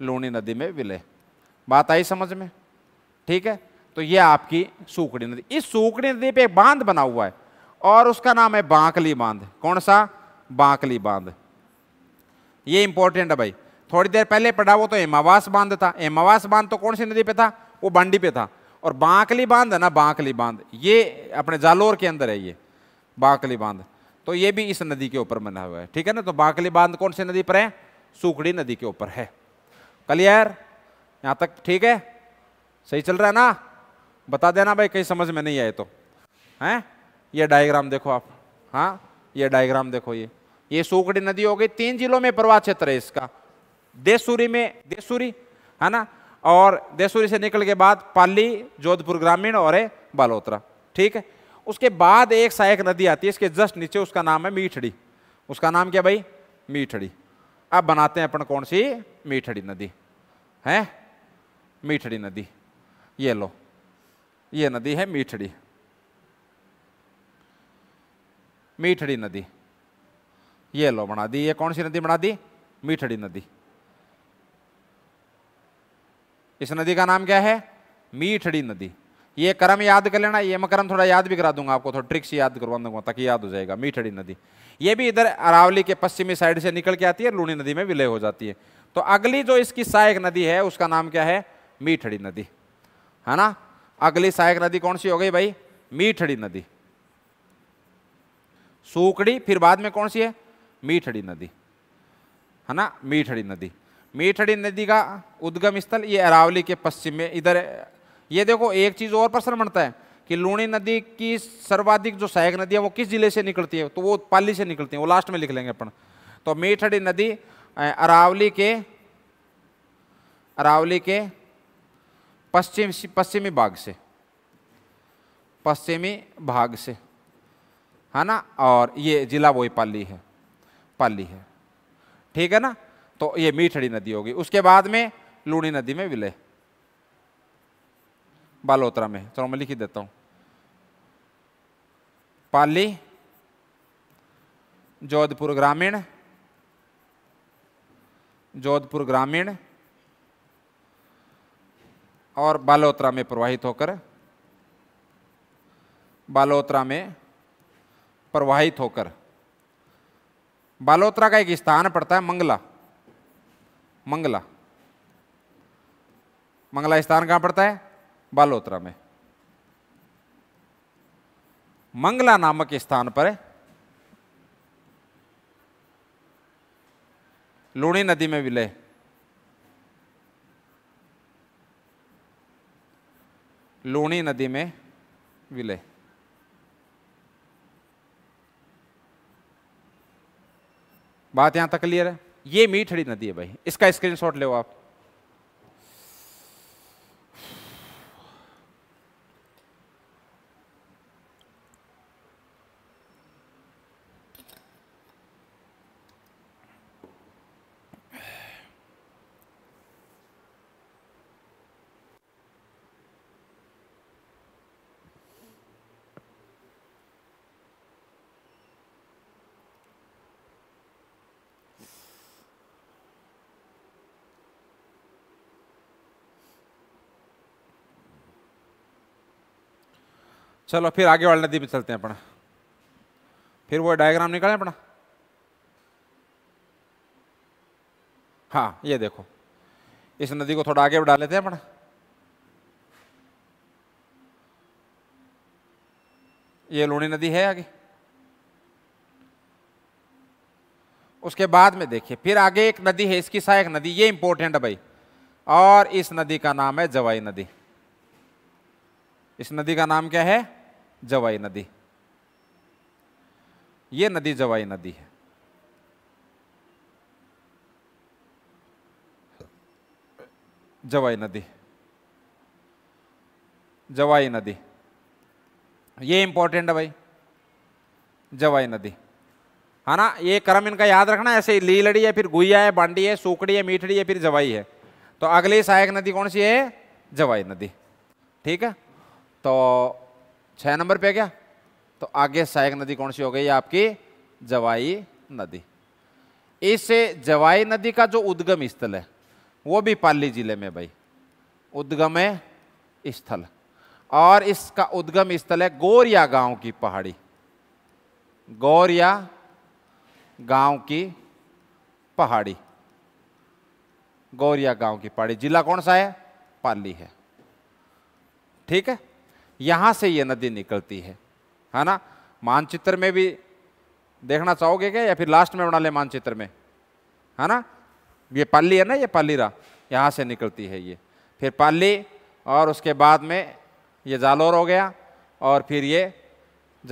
लूणी नदी में विलय बात आई समझ में ठीक है तो ये आपकी सूखड़ी नदी इस सूखड़ी नदी पे एक बांध बना हुआ है और उसका नाम है बांकली बांध कौन सा बांकली बांध ये इंपॉर्टेंट है भाई थोड़ी देर पहले पढ़ा वो तो हेमावास बांध था हेमावास बांध तो कौन सी नदी पे था वो बांडी पे था और बांकली बांध है ना बांकली बांध ये अपने जालोर के अंदर है ये बांकली बांध तो ये भी इस नदी के ऊपर बना हुआ है ठीक है ना तो बांकली बांध कौन सी नदी पर है सूखड़ी नदी के ऊपर है क्लियर यहाँ तक ठीक है सही चल रहा है ना बता देना भाई कहीं समझ में नहीं आए तो हैं ये डायग्राम देखो आप हाँ ये डायग्राम देखो ये ये सोकड़ी नदी हो गई तीन जिलों में प्रवाह क्षेत्र है इसका देसूरी में देसूरी है ना और देसूरी से निकल के बाद पाली जोधपुर ग्रामीण और है बालोतरा ठीक है उसके बाद एक सहायक नदी आती है इसके जस्ट नीचे उसका नाम है मीठड़ी उसका नाम क्या भाई मीठड़ी अब बनाते हैं अपन कौन सी मीठड़ी नदी है मीठड़ी नदी ये लो ये नदी है मीठड़ी मीठड़ी नदी ये लो बना दी ये कौन सी नदी बना दी मीठड़ी नदी इस नदी का नाम क्या है मीठड़ी नदी ये क्रम याद कर लेना ये मैं क्रम थोड़ा याद भी करा दूंगा आपको थोड़ा ट्रिक्स याद करवा दूंगा ताकि याद हो जाएगा मीठड़ी नदी ये भी इधर अरावली के पश्चिमी साइड से निकल के आती है लूणी नदी में विलय हो जाती है तो अगली जो इसकी सहायक नदी है उसका नाम क्या है मीठड़ी नदी है ना अगली सहायक नदी कौन सी हो गई भाई मीठड़ी नदी सूकड़ी फिर बाद में कौन सी है मीठड़ी नदी है ना मीठड़ी नदी मीठड़ी नदी का उद्गम स्थल ये अरावली के पश्चिम में इधर ये देखो एक चीज़ और प्रसन्न बनता है कि लूणी नदी की सर्वाधिक जो सहायक नदी है वो किस जिले से निकलती है तो वो पाली से निकलती है वो लास्ट में लिख लेंगे अपन तो मीठड़ी नदी अरावली के अरावली के पश्चिम पश्चिमी भाग से पश्चिमी भाग से है ना और ये जिला वही पाली है पाली है ठीक है ना तो ये मीठड़ी नदी होगी उसके बाद में लूणी नदी में विलय बालोतरा में चलो मैं लिख ही देता हूँ पाली जोधपुर ग्रामीण जोधपुर ग्रामीण और बालोत्रा में प्रवाहित होकर बालोत्रा में प्रवाहित होकर बालोतरा का एक स्थान पड़ता है मंगला मंगला मंगला स्थान कहाँ पड़ता है बालोत्रा में मंगला नामक स्थान पर लूणी नदी में विलय लूणी नदी में विलय बात यहां तक क्लियर है ये मीठड़ी नदी है भाई इसका स्क्रीनशॉट ले आप चलो फिर आगे वाली नदी पे चलते हैं अपना फिर वो डायग्राम निकाले अपना हाँ ये देखो इस नदी को थोड़ा आगे बढ़ा लेते हैं अपना ये लूणी नदी है आगे उसके बाद में देखिए फिर आगे एक नदी है इसकी सहायक नदी ये इंपॉर्टेंट है भाई और इस नदी का नाम है जवाई नदी इस नदी का नाम क्या है जवाई नदी ये नदी जवाई नदी है जवाई नदी जवाई नदी ये इंपॉर्टेंट है भाई जवाई नदी है हाँ ना ये क्रम इनका याद रखना ऐसे लीलड़ी है फिर गुइया है बांडी है सूकड़ी है मीठड़ी है फिर जवाई है तो अगली सहायक नदी कौन सी है जवाई नदी ठीक है तो छः नंबर पे क्या तो आगे सहायक नदी कौन सी हो गई आपकी जवाई नदी इस जवाई नदी का जो उद्गम स्थल है वो भी पाली जिले में भाई उद्गम स्थल और इसका उद्गम स्थल है गोरिया गांव की पहाड़ी गौरिया गांव की पहाड़ी गौरिया गांव की पहाड़ी जिला कौन सा है पाली है ठीक है यहाँ से ये नदी निकलती है है ना मानचित्र में भी देखना चाहोगे क्या या फिर लास्ट में बना ले मानचित्र में है ना ये पाली है ना ये पाली रहा यहाँ से निकलती है ये फिर पाली और उसके बाद में ये जालोर हो गया और फिर ये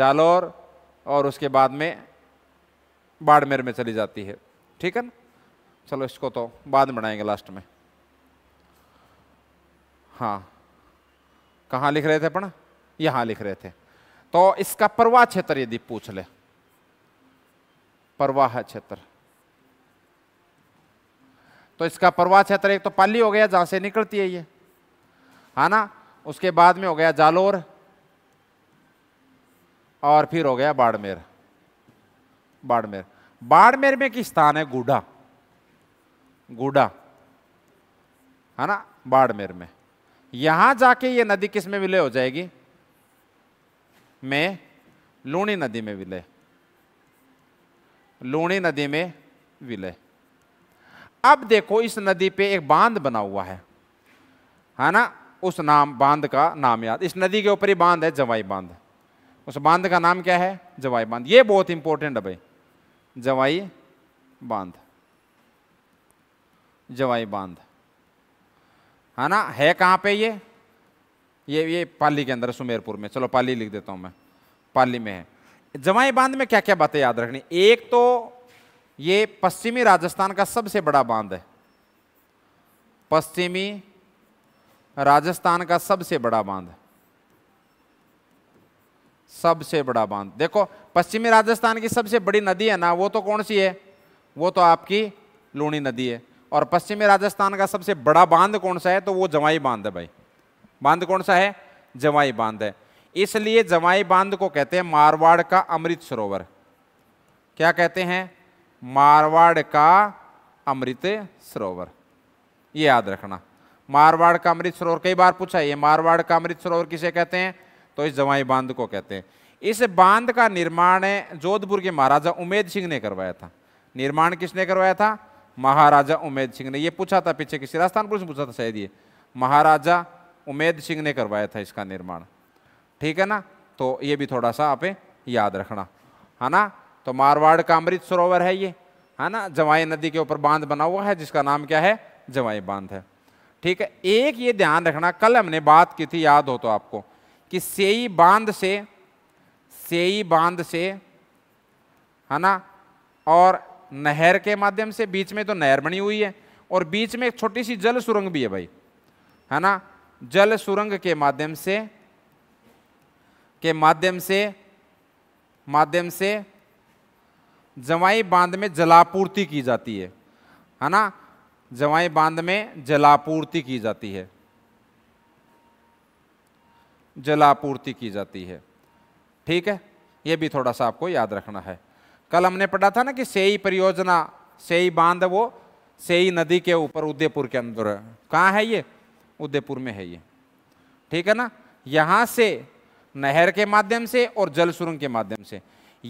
जालोर और उसके बाद में बाड़मेर में चली जाती है ठीक है ना चलो इसको तो बाद में बनाएंगे लास्ट में हाँ कहाँ लिख रहे थे अपना यहां लिख रहे थे तो इसका प्रवाह क्षेत्र यदि पूछ ले प्रवाह क्षेत्र तो इसका प्रवाह क्षेत्र एक तो पाली हो गया जहां से निकलती है ये है हाँ ना उसके बाद में हो गया जालोर और फिर हो गया बाड़मेर बाड़मेर बाड़मेर में किस स्थान है गुडा गुडा है हाँ ना बाड़मेर में यहां जाके ये नदी किस में विलय हो जाएगी में लूणी नदी में विलय लूणी नदी में विलय अब देखो इस नदी पे एक बांध बना हुआ है है ना उस नाम बांध का नाम याद इस नदी के ऊपर ही बांध है जवाई बांध उस बांध का नाम क्या है जवाई बांध ये बहुत इंपॉर्टेंट है भाई जवाई बांध जवाई बांध है ना है कहाँ पे ये ये ये पाली के अंदर है सुमेरपुर में चलो पाली लिख देता हूँ मैं पाली में है जवाई बांध में क्या क्या बातें याद रखनी एक तो ये पश्चिमी राजस्थान का सबसे बड़ा बांध है पश्चिमी राजस्थान का सबसे बड़ा बांध सबसे बड़ा बांध देखो पश्चिमी राजस्थान की सबसे बड़ी नदी है ना वो तो कौन सी है वो तो आपकी लूणी नदी है और पश्चिमी राजस्थान का सबसे बड़ा बांध कौन सा है तो वो जवाई बांध है भाई बांध कौन सा है जवाई बांध है इसलिए जवाई बांध को कहते हैं मारवाड़ का अमृत सरोवर क्या कहते हैं मारवाड़ का अमृत सरोवर ये याद रखना मारवाड़ का अमृत सरोवर कई बार पूछा ये मारवाड़ का अमृत सरोवर किसे कहते हैं तो इस जवाई बांध को कहते हैं इस बांध का निर्माण जोधपुर के महाराजा उमेद सिंह ने करवाया था निर्माण किसने करवाया था महाराजा उमेद सिंह ने यह पूछा था पीछे किसी राजस्थान पुलिस ने पूछा था शायद ये महाराजा उमेद सिंह ने करवाया था इसका निर्माण ठीक है ना तो ये भी थोड़ा सा आप याद रखना है ना तो मारवाड़ का अमृत सरोवर है ये है ना जवाई नदी के ऊपर बांध बना हुआ है जिसका नाम क्या है जवाई बांध है ठीक है एक ये ध्यान रखना कल हमने बात की थी याद हो तो आपको कि सेई बांध से सेई बांध से है ना और नहर के माध्यम से बीच में तो नहर बनी हुई है और बीच में एक छोटी सी जल सुरंग भी है भाई है ना जल सुरंग के माध्यम से के माध्यम से माध्यम से जवाई बांध में जलापूर्ति की जाती है है ना जवाई बांध में जलापूर्ति की जाती है जलापूर्ति की जाती है ठीक है यह भी थोड़ा सा आपको याद रखना है कल हमने पढ़ा था ना कि सेई परियोजना सेई बांध वो सेई नदी के ऊपर उदयपुर के अंदर है कहाँ है ये उदयपुर में है ये ठीक है ना यहाँ से नहर के माध्यम से और जल सुरंग के माध्यम से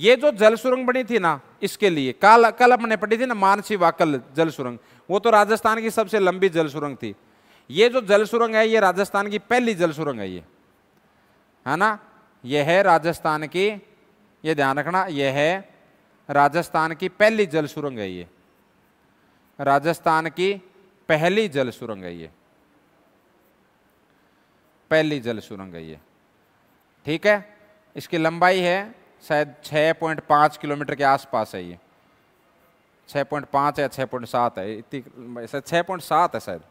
ये जो जल सुरंग बनी थी ना इसके लिए काल कल अपने पढ़ी थी ना मानसी वाकल जल सुरंग वो तो राजस्थान की सबसे लंबी जल सुरंग थी ये जो जल सुरंग है ये राजस्थान की पहली जल सुरंग है ये है ना ये है राजस्थान की ये ध्यान रखना ये है राजस्थान की पहली जल सुरंग है ये राजस्थान की पहली जल सुरंग है ये पहली जल सुरंग है ये ठीक है इसकी लंबाई है शायद 6.5 किलोमीटर के आसपास है ये 6.5 या 6.7 है इतनी छः पॉइंट सात है शायद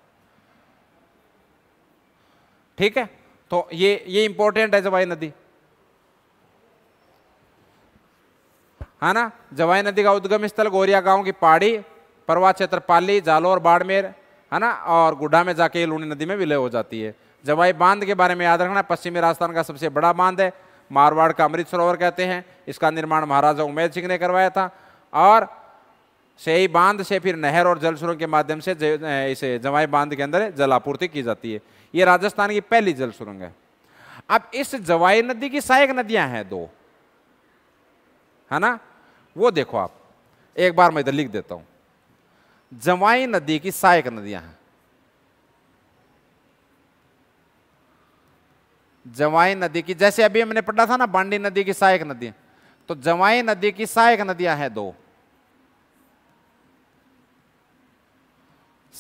ठीक है तो ये ये इंपॉर्टेंट है जवाई नदी है हाँ ना जवाई नदी का उद्गम स्थल गोरिया गांव की पहाड़ी परवा क्षेत्र पाली जालोर बाड़मेर है हाँ ना और गुड्ढा में जाके लूणी नदी में विलय हो जाती है जवाई बांध के बारे में याद रखना पश्चिमी राजस्थान का सबसे बड़ा बांध है मारवाड़ का अमृत सरोवर कहते हैं इसका निर्माण महाराजा उमेद सिंह ने करवाया था और सही बांध से फिर नहर और जल सुरंग के माध्यम से इसे जवाई बांध के अंदर जल आपूर्ति की जाती है ये राजस्थान की पहली जल सुरंग है अब इस जवाई नदी की सहायक नदियां हैं दो है ना वो देखो आप एक बार मैं इधर लिख देता हूं जवाई नदी की सहायक नदियां हैं जवाई नदी की जैसे अभी हमने पढ़ा था ना बांडी नदी की सहायक नदी तो जवाई नदी की सहायक नदियां हैं दो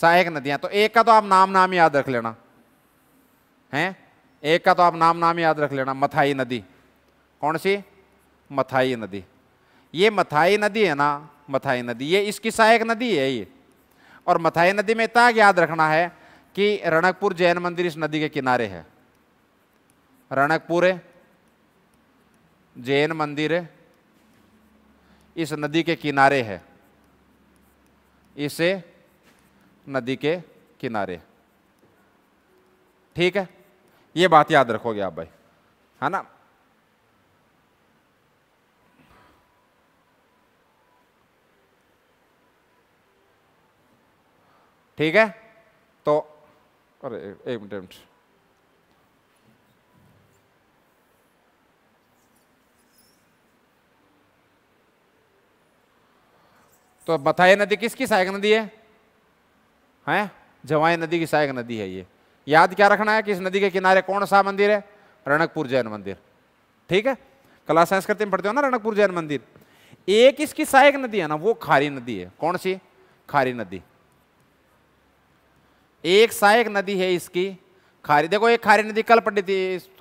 सहायक नदियां तो एक का तो आप नाम नाम याद रख लेना हैं एक का तो आप नाम नाम याद रख लेना मथाई नदी कौन सी मथाई नदी ये मथाई नदी है ना मथाई नदी ये इसकी सहायक नदी है ये और मथाई नदी में इतना याद रखना है कि रणकपुर जैन मंदिर इस नदी के किनारे है रणकपुर है जैन मंदिर है इस नदी के किनारे है इसे नदी के किनारे ठीक है ये बात याद रखोगे आप भाई है ना ठीक है तो अरे एक मिनट एक मिनट तो बताया नदी किसकी सहायक नदी है हैं जवाई नदी की सहायक नदी है ये याद क्या रखना है कि इस नदी के किनारे कौन सा मंदिर है रणकपुर जैन मंदिर ठीक है कला संस्कृति में पढ़ते हो ना रणकपुर जैन मंदिर एक इसकी सहायक नदी है ना वो खारी नदी है कौन सी खारी नदी एक सहायक नदी है इसकी खारी देखो एक खारी नदी कल पढ़ी थी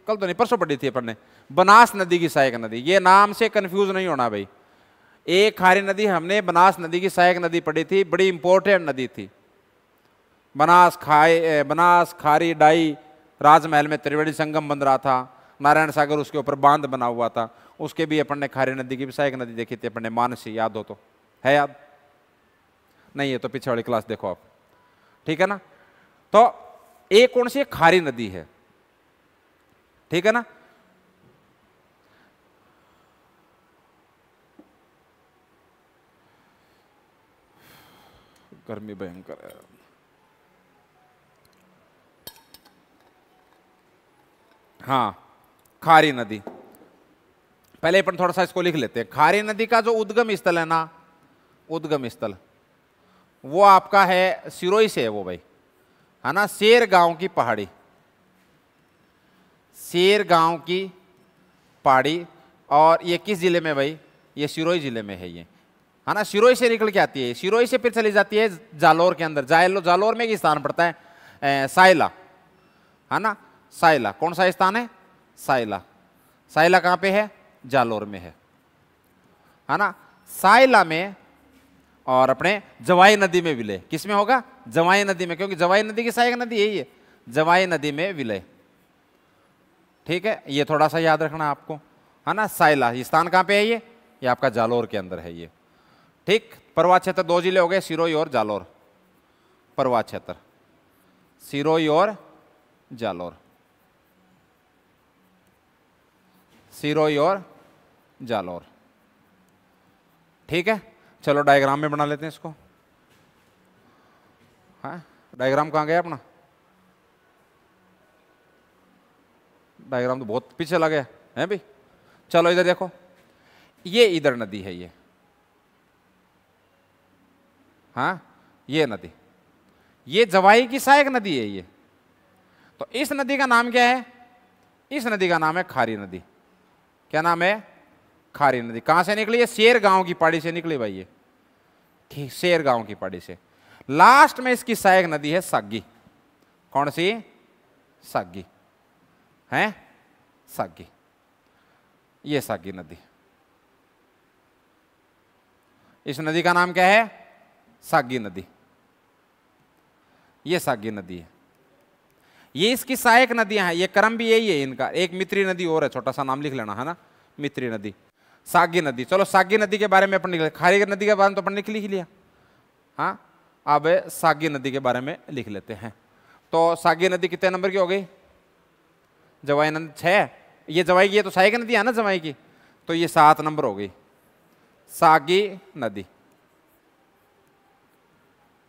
कल तो नहीं परसों पढ़ी थी अपन ने बनास नदी की सहायक नदी ये नाम से कंफ्यूज नहीं होना भाई एक खारी नदी हमने बनास नदी की सहायक नदी पड़ी थी बड़ी इंपॉर्टेंट नदी थी बनास खाए बनास खारी डाई राजमहल में त्रिवेणी संगम बन रहा था नारायण सागर उसके ऊपर बांध बना हुआ था उसके भी अपन ने खारी नदी की भी सहायक नदी देखी थी अपन ने मानसी याद हो तो है याद नहीं है तो पीछे वाली क्लास देखो आप ठीक है ना तो एक कौन सी खारी नदी है ठीक है ना कर्मी भयंकर है हाँ खारी नदी पहले अपन थोड़ा सा इसको लिख लेते हैं खारी नदी का जो उद्गम स्थल है ना उद्गम स्थल वो आपका है सिरोई से है वो भाई है ना शेर गांव की पहाड़ी शेर गांव की पहाड़ी और ये किस जिले में भाई ये सिरोई जिले में है ये है ना सिरोही से निकल के आती है सिरोही से फिर चली जाती है जालोर के अंदर जायलो जालोर में एक स्थान पड़ता है सायला साइला है ना साइला कौन सा स्थान है साइला साइला कहाँ पे है जालोर में है है ना साइला में और अपने जवाई नदी में विलय किस में होगा जवाई नदी में क्योंकि जवाई नदी की सहायक नदी यही है जवाई नदी में विलय ठीक है ये थोड़ा सा याद रखना आपको है ना साइला स्थान कहाँ पे है ये ये आपका जालोर के अंदर है ये ठीक परवा क्षेत्र दो जिले हो गए सिरोई और जालोर परवा क्षेत्र सिरोई और जालोर सिरोई और जालोर ठीक है चलो डायग्राम में बना लेते हैं इसको हाँ डायग्राम कहाँ गया अपना डायग्राम तो बहुत पीछे लगे हैं भाई चलो इधर देखो ये इधर नदी है ये हाँ ये नदी ये जवाई की सहायक नदी है ये तो इस नदी का नाम क्या है इस नदी का नाम है खारी नदी क्या नाम है खारी नदी कहाँ से निकली है शेर गांव की पहाड़ी से निकली भाई ये ठीक शेर गांव की पहाड़ी से लास्ट में इसकी सहायक नदी है सागी कौन सी सागी है सागी ये सागी नदी इस नदी का नाम क्या है सागी नदी ये सागी नदी है ये इसकी सहायक नदियां हैं ये क्रम भी यही है इनका एक मित्री नदी और है छोटा सा नाम लिख लेना है ना मित्री नदी सागी नदी चलो सागी नदी के बारे में अपन लिख खारी नदी के बारे में तो अपन लिख लिख लिया हाँ अब सागी नदी के बारे में लिख लेते हैं तो सागी नदी कितने नंबर की हो गई जवाई नदी छः ये जवाई की है तो सहायक नदी है ना जवाई की तो ये सात नंबर हो गई सागी नदी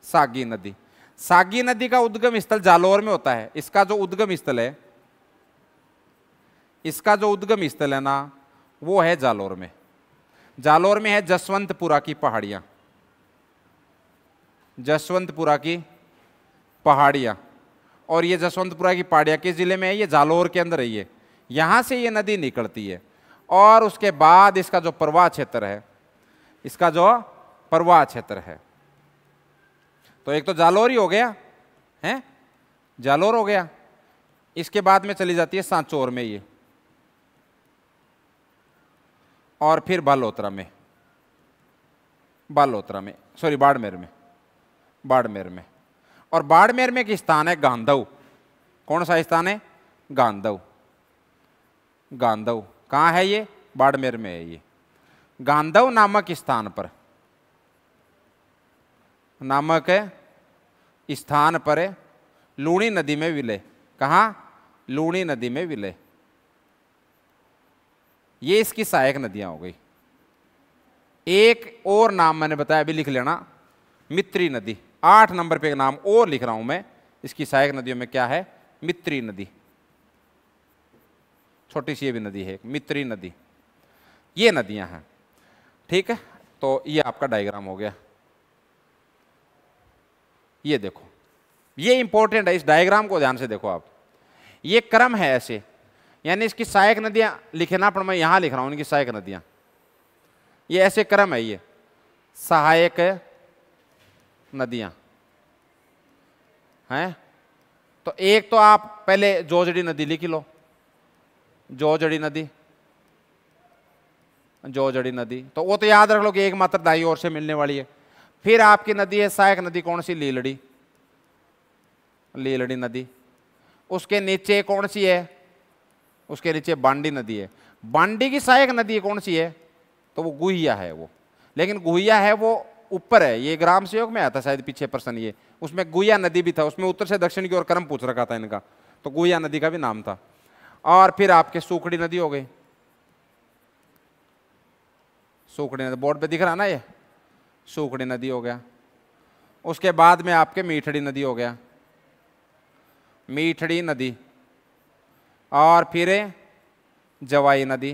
सागी नदी सागी नदी का उद्गम स्थल जालौर में होता है इसका जो उद्गम स्थल है इसका जो उद्गम स्थल है ना वो है जालौर में जालौर में है जसवंतपुरा की पहाड़ियां जसवंतपुरा की पहाड़ियां और ये जसवंतपुरा की पहाड़ियां किस ज़िले में है ये जालौर के अंदर है ये यहां से ये नदी निकलती है और उसके बाद इसका जो प्रवाह क्षेत्र है इसका जो प्रवाह क्षेत्र है तो एक तो जालोर ही हो गया है जालोर हो गया इसके बाद में चली जाती है सांचोर में ये और फिर बालोतरा में बालोत्रा में सॉरी बाड़मेर में बाड़मेर में और बाड़मेर में एक स्थान है गांधव कौन सा स्थान है गांधव गांधव कहाँ है ये बाड़मेर में है ये गांधव नामक स्थान पर नामक स्थान पर लूणी नदी में विलय कहाँ लूणी नदी में विलय ये इसकी सहायक नदियाँ हो गई एक और नाम मैंने बताया अभी लिख लेना मित्री नदी आठ नंबर पे एक नाम और लिख रहा हूँ मैं इसकी सहायक नदियों में क्या है मित्री नदी छोटी सी ये भी नदी है मित्री नदी ये नदियाँ हैं ठीक है तो ये आपका डायग्राम हो गया ये देखो ये इंपॉर्टेंट है इस डायग्राम को ध्यान से देखो आप ये क्रम है ऐसे यानी इसकी सहायक नदियाँ लिखना पर मैं यहाँ लिख रहा हूँ इनकी सहायक नदियाँ ये ऐसे क्रम है ये सहायक नदियाँ हैं तो एक तो आप पहले जोजड़ी नदी लिख लो जोजड़ी नदी जोजड़ी नदी तो वो तो याद रख लो कि एक मात्र दाई ओर से मिलने वाली है फिर आपकी नदी है सहायक नदी कौन सी लीलड़ी लीलड़ी नदी उसके नीचे कौन सी है उसके नीचे बांडी नदी है बांडी की सहायक नदी कौन सी है तो वो गुहिया है वो लेकिन गुहिया है वो ऊपर है ये ग्राम सेवक में आता शायद पीछे प्रश्न ये उसमें गुहिया नदी भी था उसमें उत्तर से दक्षिण की ओर क्रम पूछ रखा था इनका तो गुहिया नदी का भी नाम था और फिर आपके सूखड़ी नदी हो गई सूखड़ी नदी बोर्ड पे दिख रहा ना ये सूखड़ी नदी हो गया उसके बाद में आपके मीठड़ी नदी हो गया मीठड़ी नदी और फिर जवाई नदी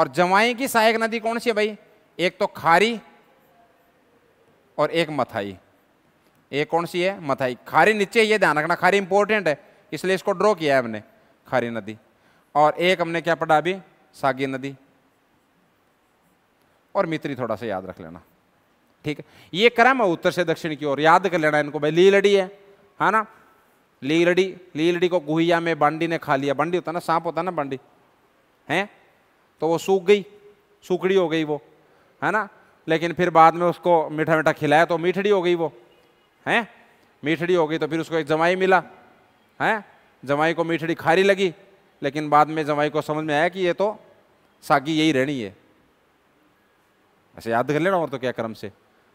और जवाई की सहायक नदी कौन सी है भाई एक तो खारी और एक मथाई एक कौन सी है मथाई खारी नीचे ये ध्यान रखना खारी इंपॉर्टेंट है इसलिए इसको ड्रॉ किया है हमने खारी नदी और एक हमने क्या पढ़ा अभी सागी नदी और मित्री थोड़ा सा याद रख लेना ठीक है ये क्रम है उत्तर से दक्षिण की ओर याद कर लेना इनको भाई ली लड़ी है है ना ली लड़ी ली लड़ी को गुहिया में बंडी ने खा लिया बंडी होता ना सांप होता ना बंडी हैं तो वो सूख गई सूखड़ी हो गई वो है ना लेकिन फिर बाद में उसको मीठा मीठा खिलाया तो मीठड़ी हो गई वो हैं मीठड़ी हो गई तो फिर उसको एक जमाई मिला हैं जमाई को मीठड़ी खारी लगी लेकिन बाद में जमाई को समझ में आया कि ये तो सागी यही रहनी है ऐसे याद कर लेना और तो क्या क्रम से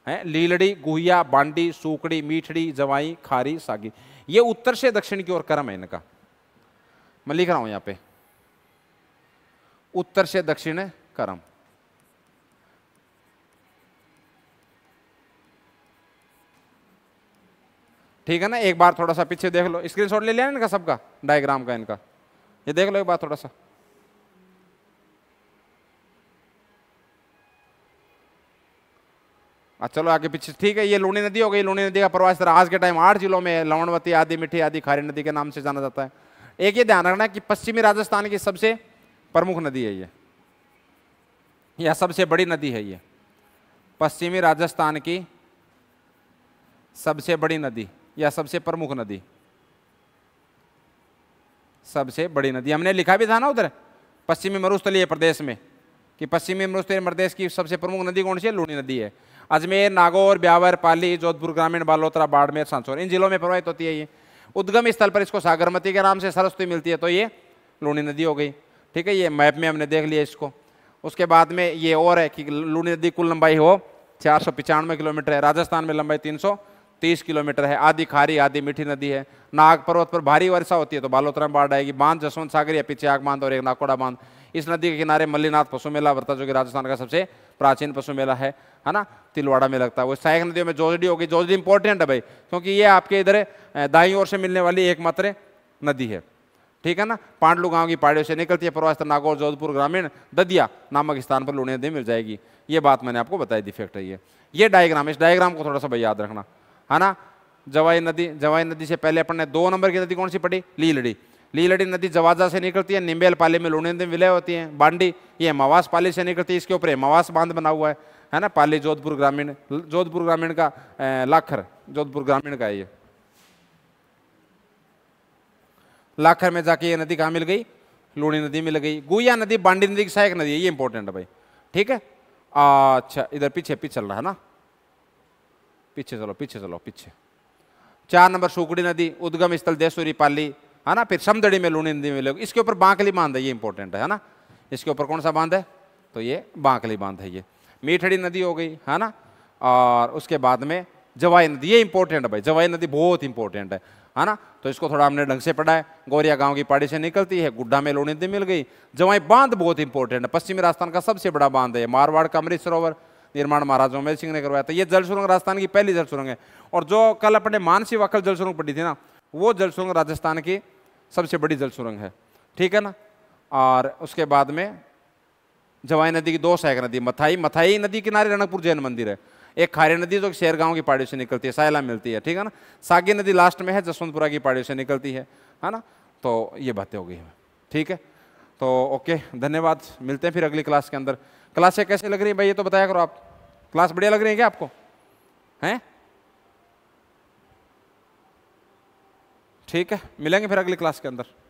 है लीलड़ी गुहिया बांडी सूकड़ी मीठड़ी जवाई खारी सागी ये उत्तर से दक्षिण की ओर क्रम है इनका मैं लिख रहा हूं यहाँ पे उत्तर से दक्षिण क्रम ठीक है ना एक बार थोड़ा सा पीछे देख लो स्क्रीनशॉट ले लिया इनका सबका डायग्राम का इनका ये देख लो एक बार थोड़ा सा अच्छा चलो आगे पीछे ठीक है ये लूणी नदी हो गई लूणी नदी का प्रवास तरह आज के टाइम आठ जिलों में लवणवती आदि मिठी आदि खारी नदी के नाम से जाना जाता है एक ये ध्यान रखना कि पश्चिमी राजस्थान की सबसे प्रमुख नदी है ये यह सबसे बड़ी नदी है ये पश्चिमी राजस्थान की सबसे बड़ी नदी या सबसे प्रमुख नदी सबसे बड़ी नदी हमने लिखा भी था ना उधर पश्चिमी मरुस्थलीय प्रदेश में कि पश्चिमी मरुस्थलीय प्रदेश की सबसे प्रमुख नदी कौन सी है लूणी नदी है अजमेर नागौर ब्यावर पाली जोधपुर ग्रामीण बालोतरा बाड़मेर सांसौर इन जिलों में प्रवाहित होती है ये उद्गम स्थल पर इसको सागरमती के नाम से सरस्वती मिलती है तो ये लूणी नदी हो गई ठीक है ये मैप में हमने देख लिया इसको उसके बाद में ये और है कि लूणी नदी कुल लंबाई हो चार सौ पिचानवे किलोमीटर है राजस्थान में लंबाई तीन सौ तीस किलोमीटर है आधी खारी आधी मीठी नदी है नाग पर्वत पर भारी वर्षा होती है तो बालोतरा बाढ़ आएगी बांध जसवंत सागर या पीछे आग बांध और एक नाकोड़ा बांध इस नदी के किनारे मल्लीनाथ पशु मेला वर्ता जो कि राजस्थान का सबसे प्राचीन पशु मेला है है ना तिलवाड़ा में लगता है वो सहायक नदियों में जोजडी होगी जोजडी इंपॉर्टेंट है भाई क्योंकि ये आपके इधर दाई ओर से मिलने वाली एकमात्र नदी है ठीक है ना पांडलू गांव की पहाड़ियों से निकलती है प्रवास्तर नागौर जोधपुर ग्रामीण ददिया नामक स्थान पर लुणी नदी मिल जाएगी ये बात मैंने आपको बताई थी फैक्ट है ये ये डायग्राम इस डायग्राम को थोड़ा सा भाई याद रखना है ना जवाई नदी जवाई नदी से पहले अपन ने दो नंबर की नदी कौन सी पड़ी लीलड़ी लीलड़ी नदी जवाजा से निकलती है निम्बेल पाले में लुणी नदी विलय होती है बांडी ये मवास पाली से निकलती है इसके ऊपर मवास बांध बना हुआ है है ना पाली जोधपुर ग्रामीण जोधपुर ग्रामीण का लाखर जोधपुर ग्रामीण का है ये लाखर में जाके ये नदी कहाँ मिल गई लूणी नदी मिल गई गुया नदी बांडी नदी की सहायक नदी है ये इंपॉर्टेंट है भाई ठीक है अच्छा इधर पीछे पीछे चल रहा है ना पीछे चलो पीछे चलो पीछे चार नंबर सुकड़ी नदी उद्गम स्थल देसूरी पाली है ना फिर समदड़ी में लूणी नदी में लोग इसके ऊपर बांकली बांध है ये इंपॉर्टेंट है ना इसके ऊपर कौन सा बांध है तो ये बांकली बांध है ये मीठड़ी नदी हो गई है ना और उसके बाद में जवाई नदी ये इंपॉर्टेंट है भाई जवाई नदी बहुत इंपॉर्टेंट है है ना तो इसको थोड़ा हमने ढंग से पढ़ा है गौरिया गांव की पहाड़ी से निकलती है गुड्डा में लोणी नदी मिल गई जवाई बांध बहुत इंपॉर्टेंट है पश्चिमी राजस्थान का सबसे बड़ा बांध है मारवाड़ का अमृत सरोवर निर्माण महाराज उमेश सिंह ने करवाया था ये जल सुरंग राजस्थान की पहली जल सुरंग है और जो कल अपने मानसी वाकल जल सुरंग पड़ी थी ना वो जल सुरंग राजस्थान की सबसे बड़ी जल सुरंग है ठीक है ना और उसके बाद में जवाई नदी की दो सहायक नदी मथाई मथाई नदी किनारे रणकपुर जैन मंदिर है एक खारी नदी जो शेर गांव की पहाड़ी से निकलती है सायला मिलती है ठीक है ना सागी नदी लास्ट में है जसवंतपुरा की पहाड़ी से निकलती है है ना तो ये बातें हो गई हमें ठीक है तो ओके धन्यवाद मिलते हैं फिर अगली क्लास के अंदर क्लासें कैसे लग रही है भाई ये तो बताया करो आप क्लास बढ़िया लग रही है क्या आपको हैं ठीक है मिलेंगे फिर अगली क्लास के अंदर